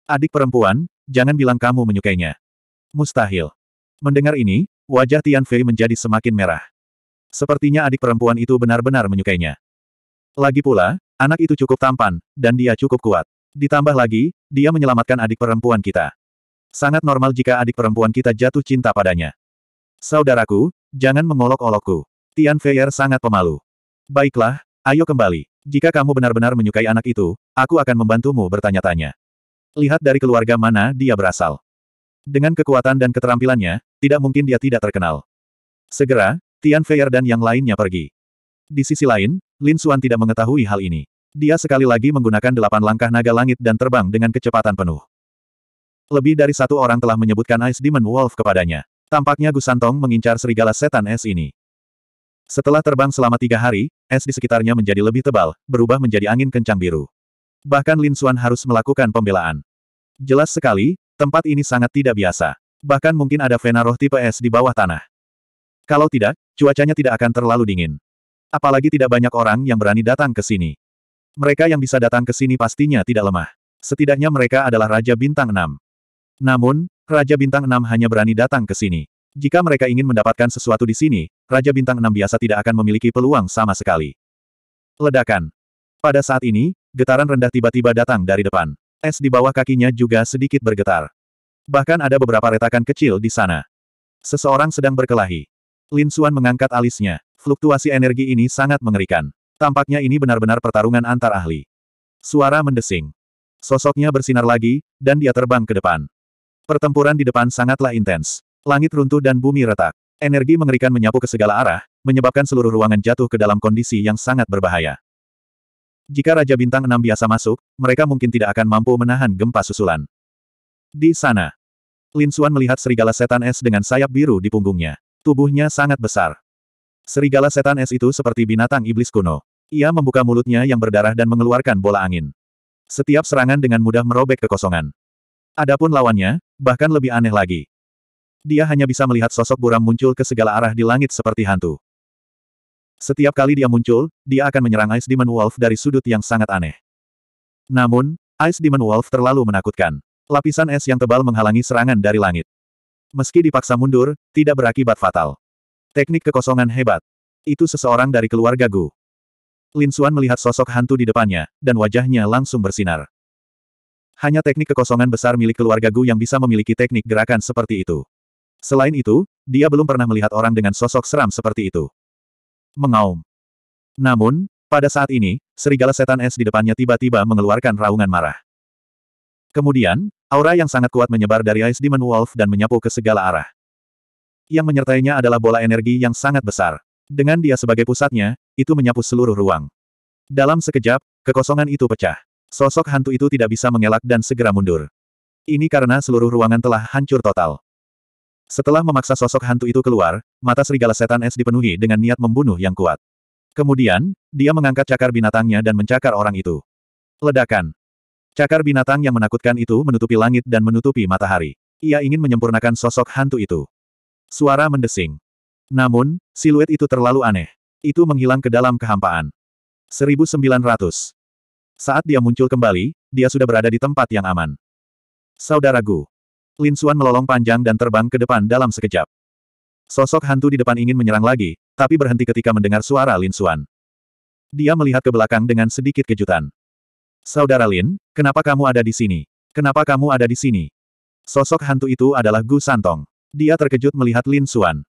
Adik perempuan, jangan bilang kamu menyukainya. Mustahil. Mendengar ini, wajah Tian Fei menjadi semakin merah. Sepertinya adik perempuan itu benar-benar menyukainya. Lagi pula, anak itu cukup tampan, dan dia cukup kuat. Ditambah lagi, dia menyelamatkan adik perempuan kita. Sangat normal jika adik perempuan kita jatuh cinta padanya. Saudaraku, jangan mengolok-olokku. Tian Feier sangat pemalu. Baiklah, ayo kembali. Jika kamu benar-benar menyukai anak itu, aku akan membantumu bertanya-tanya. Lihat dari keluarga mana dia berasal. Dengan kekuatan dan keterampilannya, tidak mungkin dia tidak terkenal. Segera, Tian Feier dan yang lainnya pergi. Di sisi lain, Lin Xuan tidak mengetahui hal ini. Dia sekali lagi menggunakan delapan langkah naga langit dan terbang dengan kecepatan penuh. Lebih dari satu orang telah menyebutkan Ice Demon Wolf kepadanya. Tampaknya Gusantong mengincar serigala setan es ini. Setelah terbang selama tiga hari, es di sekitarnya menjadi lebih tebal, berubah menjadi angin kencang biru. Bahkan Lin Xuan harus melakukan pembelaan. Jelas sekali, tempat ini sangat tidak biasa. Bahkan mungkin ada vena roh tipe es di bawah tanah. Kalau tidak, cuacanya tidak akan terlalu dingin. Apalagi tidak banyak orang yang berani datang ke sini. Mereka yang bisa datang ke sini pastinya tidak lemah. Setidaknya mereka adalah Raja Bintang 6. Namun, Raja Bintang 6 hanya berani datang ke sini. Jika mereka ingin mendapatkan sesuatu di sini, Raja Bintang Enam biasa tidak akan memiliki peluang sama sekali. Ledakan. Pada saat ini, getaran rendah tiba-tiba datang dari depan. Es di bawah kakinya juga sedikit bergetar. Bahkan ada beberapa retakan kecil di sana. Seseorang sedang berkelahi. Lin Xuan mengangkat alisnya. Fluktuasi energi ini sangat mengerikan. Tampaknya ini benar-benar pertarungan antar ahli. Suara mendesing. Sosoknya bersinar lagi, dan dia terbang ke depan. Pertempuran di depan sangatlah intens. Langit runtuh dan bumi retak. Energi mengerikan menyapu ke segala arah, menyebabkan seluruh ruangan jatuh ke dalam kondisi yang sangat berbahaya. Jika Raja Bintang enam biasa masuk, mereka mungkin tidak akan mampu menahan gempa susulan. Di sana, Lin Xuan melihat serigala setan es dengan sayap biru di punggungnya. Tubuhnya sangat besar. Serigala setan es itu seperti binatang iblis kuno. Ia membuka mulutnya yang berdarah dan mengeluarkan bola angin. Setiap serangan dengan mudah merobek kekosongan. Adapun lawannya, bahkan lebih aneh lagi dia hanya bisa melihat sosok buram muncul ke segala arah di langit seperti hantu. Setiap kali dia muncul, dia akan menyerang Ice Demon Wolf dari sudut yang sangat aneh. Namun, Ice Demon Wolf terlalu menakutkan. Lapisan es yang tebal menghalangi serangan dari langit. Meski dipaksa mundur, tidak berakibat fatal. Teknik kekosongan hebat. Itu seseorang dari keluarga Gu. Lin Xuan melihat sosok hantu di depannya, dan wajahnya langsung bersinar. Hanya teknik kekosongan besar milik keluarga Gu yang bisa memiliki teknik gerakan seperti itu. Selain itu, dia belum pernah melihat orang dengan sosok seram seperti itu. Mengaum. Namun, pada saat ini, serigala setan es di depannya tiba-tiba mengeluarkan raungan marah. Kemudian, aura yang sangat kuat menyebar dari Ice Demon Wolf dan menyapu ke segala arah. Yang menyertainya adalah bola energi yang sangat besar. Dengan dia sebagai pusatnya, itu menyapu seluruh ruang. Dalam sekejap, kekosongan itu pecah. Sosok hantu itu tidak bisa mengelak dan segera mundur. Ini karena seluruh ruangan telah hancur total. Setelah memaksa sosok hantu itu keluar, mata serigala setan es dipenuhi dengan niat membunuh yang kuat. Kemudian, dia mengangkat cakar binatangnya dan mencakar orang itu. Ledakan. Cakar binatang yang menakutkan itu menutupi langit dan menutupi matahari. Ia ingin menyempurnakan sosok hantu itu. Suara mendesing. Namun, siluet itu terlalu aneh. Itu menghilang ke dalam kehampaan. 1900. Saat dia muncul kembali, dia sudah berada di tempat yang aman. Saudaraku, Lin Suan melolong panjang dan terbang ke depan dalam sekejap. Sosok hantu di depan ingin menyerang lagi, tapi berhenti ketika mendengar suara Lin Suan. Dia melihat ke belakang dengan sedikit kejutan. Saudara Lin, kenapa kamu ada di sini? Kenapa kamu ada di sini? Sosok hantu itu adalah Gu Santong. Dia terkejut melihat Lin Suan.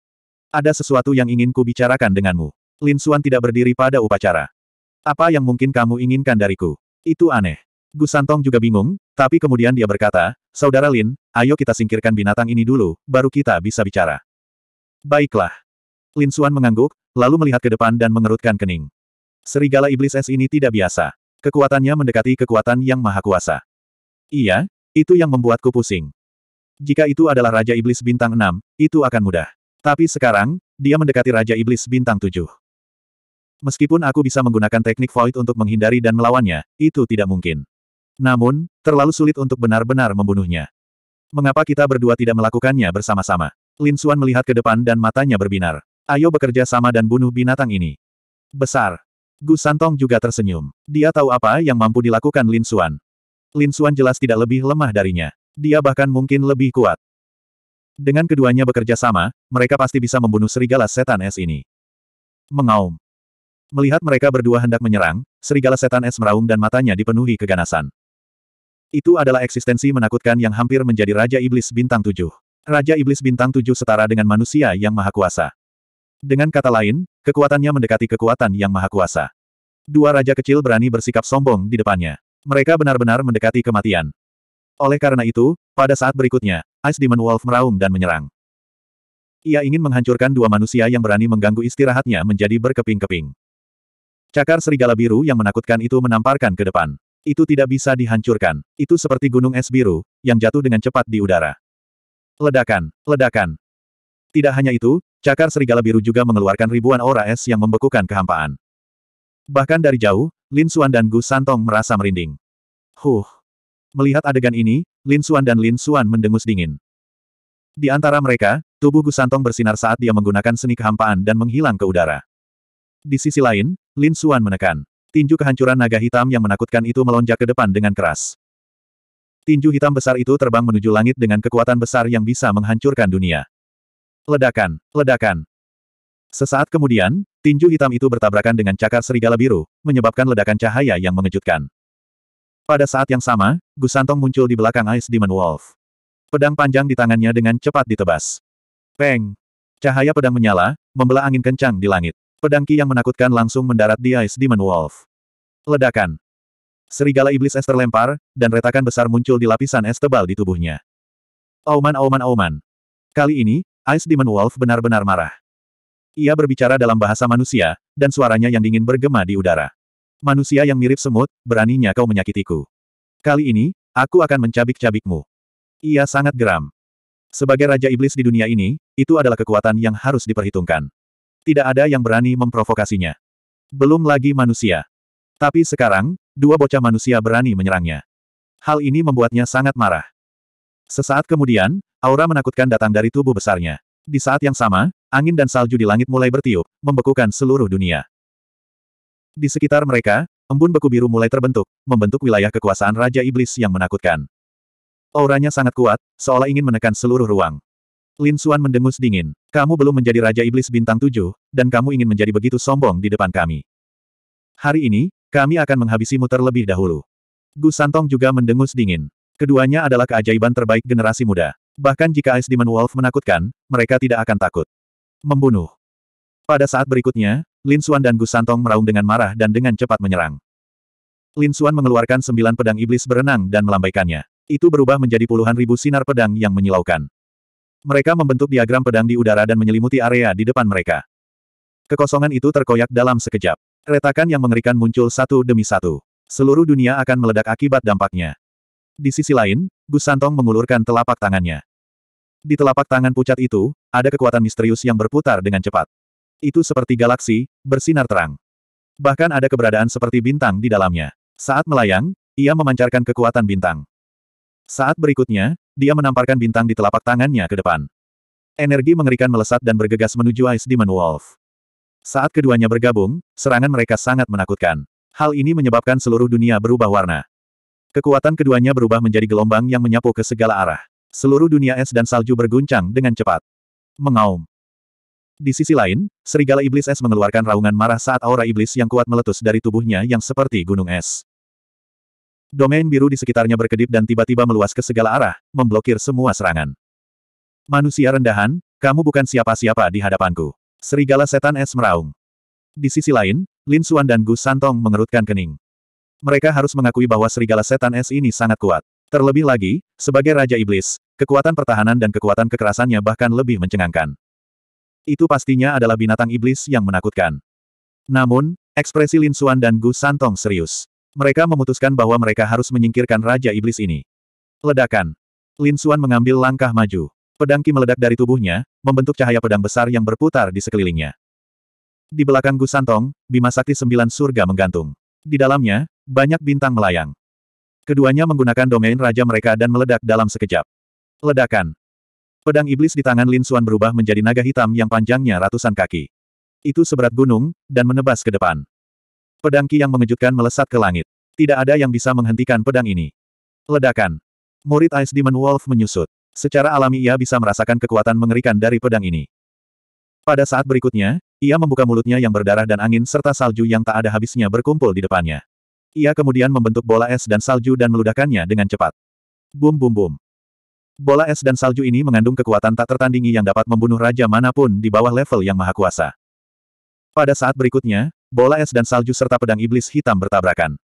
Ada sesuatu yang ingin ku bicarakan denganmu. Lin Suan tidak berdiri pada upacara. Apa yang mungkin kamu inginkan dariku? Itu aneh. Gu Santong juga bingung, tapi kemudian dia berkata, Saudara Lin, ayo kita singkirkan binatang ini dulu, baru kita bisa bicara. Baiklah. Lin Suan mengangguk, lalu melihat ke depan dan mengerutkan kening. Serigala iblis es ini tidak biasa. Kekuatannya mendekati kekuatan yang maha kuasa. Iya, itu yang membuatku pusing. Jika itu adalah Raja Iblis Bintang 6, itu akan mudah. Tapi sekarang, dia mendekati Raja Iblis Bintang 7. Meskipun aku bisa menggunakan teknik Void untuk menghindari dan melawannya, itu tidak mungkin. Namun, terlalu sulit untuk benar-benar membunuhnya. Mengapa kita berdua tidak melakukannya bersama-sama? Lin Xuan melihat ke depan dan matanya berbinar. Ayo bekerja sama dan bunuh binatang ini. Besar. Gu Santong juga tersenyum. Dia tahu apa yang mampu dilakukan Lin Xuan. Lin Xuan jelas tidak lebih lemah darinya. Dia bahkan mungkin lebih kuat. Dengan keduanya bekerja sama, mereka pasti bisa membunuh serigala setan es ini. Mengaum. Melihat mereka berdua hendak menyerang, serigala setan es meraung dan matanya dipenuhi keganasan. Itu adalah eksistensi menakutkan yang hampir menjadi Raja Iblis Bintang tujuh. Raja Iblis Bintang tujuh setara dengan manusia yang maha kuasa. Dengan kata lain, kekuatannya mendekati kekuatan yang maha kuasa. Dua raja kecil berani bersikap sombong di depannya. Mereka benar-benar mendekati kematian. Oleh karena itu, pada saat berikutnya, Ice Demon Wolf meraung dan menyerang. Ia ingin menghancurkan dua manusia yang berani mengganggu istirahatnya menjadi berkeping-keping. Cakar serigala biru yang menakutkan itu menamparkan ke depan. Itu tidak bisa dihancurkan. Itu seperti gunung es biru, yang jatuh dengan cepat di udara. Ledakan, ledakan. Tidak hanya itu, cakar serigala biru juga mengeluarkan ribuan aura es yang membekukan kehampaan. Bahkan dari jauh, Lin Suan dan Gu Santong merasa merinding. Huh. Melihat adegan ini, Lin Suan dan Lin Suan mendengus dingin. Di antara mereka, tubuh Gu Santong bersinar saat dia menggunakan seni kehampaan dan menghilang ke udara. Di sisi lain, Lin Suan menekan. Tinju kehancuran naga hitam yang menakutkan itu melonjak ke depan dengan keras. Tinju hitam besar itu terbang menuju langit dengan kekuatan besar yang bisa menghancurkan dunia. Ledakan, ledakan. Sesaat kemudian, tinju hitam itu bertabrakan dengan cakar serigala biru, menyebabkan ledakan cahaya yang mengejutkan. Pada saat yang sama, Gusantong muncul di belakang Ice Demon Wolf. Pedang panjang di tangannya dengan cepat ditebas. Peng! Cahaya pedang menyala, membelah angin kencang di langit. Pedangki yang menakutkan langsung mendarat di Ice Demon Wolf. Ledakan. Serigala iblis es terlempar, dan retakan besar muncul di lapisan es tebal di tubuhnya. Auman auman auman. Kali ini, Ice Demon Wolf benar-benar marah. Ia berbicara dalam bahasa manusia, dan suaranya yang dingin bergema di udara. Manusia yang mirip semut, beraninya kau menyakitiku. Kali ini, aku akan mencabik-cabikmu. Ia sangat geram. Sebagai Raja Iblis di dunia ini, itu adalah kekuatan yang harus diperhitungkan tidak ada yang berani memprovokasinya. Belum lagi manusia. Tapi sekarang, dua bocah manusia berani menyerangnya. Hal ini membuatnya sangat marah. Sesaat kemudian, aura menakutkan datang dari tubuh besarnya. Di saat yang sama, angin dan salju di langit mulai bertiup, membekukan seluruh dunia. Di sekitar mereka, embun beku biru mulai terbentuk, membentuk wilayah kekuasaan Raja Iblis yang menakutkan. Auranya sangat kuat, seolah ingin menekan seluruh ruang. Lin Suan mendengus dingin. Kamu belum menjadi Raja Iblis Bintang tujuh, dan kamu ingin menjadi begitu sombong di depan kami. Hari ini, kami akan menghabisimu terlebih dahulu. Gu Santong juga mendengus dingin. Keduanya adalah keajaiban terbaik generasi muda. Bahkan jika Ice Demon Wolf menakutkan, mereka tidak akan takut. Membunuh. Pada saat berikutnya, Lin Suan dan Gu Santong meraung dengan marah dan dengan cepat menyerang. Lin Suan mengeluarkan sembilan pedang iblis berenang dan melambaikannya. Itu berubah menjadi puluhan ribu sinar pedang yang menyilaukan. Mereka membentuk diagram pedang di udara dan menyelimuti area di depan mereka. Kekosongan itu terkoyak dalam sekejap. Retakan yang mengerikan muncul satu demi satu. Seluruh dunia akan meledak akibat dampaknya. Di sisi lain, Gus Santong mengulurkan telapak tangannya. Di telapak tangan pucat itu, ada kekuatan misterius yang berputar dengan cepat. Itu seperti galaksi, bersinar terang. Bahkan ada keberadaan seperti bintang di dalamnya. Saat melayang, ia memancarkan kekuatan bintang. Saat berikutnya, dia menamparkan bintang di telapak tangannya ke depan. Energi mengerikan melesat dan bergegas menuju Ice Demon Wolf. Saat keduanya bergabung, serangan mereka sangat menakutkan. Hal ini menyebabkan seluruh dunia berubah warna. Kekuatan keduanya berubah menjadi gelombang yang menyapu ke segala arah. Seluruh dunia es dan salju berguncang dengan cepat. Mengaum. Di sisi lain, serigala iblis es mengeluarkan raungan marah saat aura iblis yang kuat meletus dari tubuhnya yang seperti gunung es. Domain biru di sekitarnya berkedip dan tiba-tiba meluas ke segala arah, memblokir semua serangan. Manusia rendahan, kamu bukan siapa-siapa di hadapanku. Serigala setan es meraung. Di sisi lain, Lin Xuan dan Gu Santong mengerutkan kening. Mereka harus mengakui bahwa serigala setan es ini sangat kuat. Terlebih lagi, sebagai Raja Iblis, kekuatan pertahanan dan kekuatan kekerasannya bahkan lebih mencengangkan. Itu pastinya adalah binatang iblis yang menakutkan. Namun, ekspresi Lin Xuan dan Gu Santong serius. Mereka memutuskan bahwa mereka harus menyingkirkan Raja Iblis ini. Ledakan. Lin Xuan mengambil langkah maju. Pedang Ki meledak dari tubuhnya, membentuk cahaya pedang besar yang berputar di sekelilingnya. Di belakang Gusantong, Bima Sakti Sembilan Surga menggantung. Di dalamnya, banyak bintang melayang. Keduanya menggunakan domain raja mereka dan meledak dalam sekejap. Ledakan. Pedang iblis di tangan Lin Xuan berubah menjadi naga hitam yang panjangnya ratusan kaki. Itu seberat gunung, dan menebas ke depan. Pedang Ki yang mengejutkan melesat ke langit. Tidak ada yang bisa menghentikan pedang ini. Ledakan. Murid Ice Demon Wolf menyusut. Secara alami ia bisa merasakan kekuatan mengerikan dari pedang ini. Pada saat berikutnya, ia membuka mulutnya yang berdarah dan angin serta salju yang tak ada habisnya berkumpul di depannya. Ia kemudian membentuk bola es dan salju dan meludahkannya dengan cepat. Bum bum bum. Bola es dan salju ini mengandung kekuatan tak tertandingi yang dapat membunuh raja manapun di bawah level yang maha kuasa. Pada saat berikutnya, bola es dan salju serta pedang iblis hitam bertabrakan.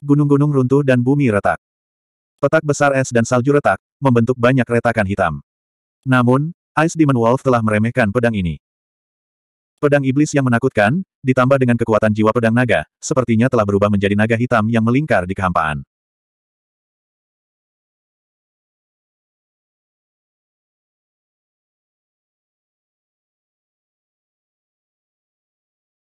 Gunung-gunung runtuh dan bumi retak. Petak besar es dan salju retak, membentuk banyak retakan hitam. Namun, Ice Demon Wolf telah meremehkan pedang ini. Pedang iblis yang menakutkan, ditambah dengan kekuatan jiwa pedang naga, sepertinya telah berubah menjadi naga hitam yang melingkar di kehampaan.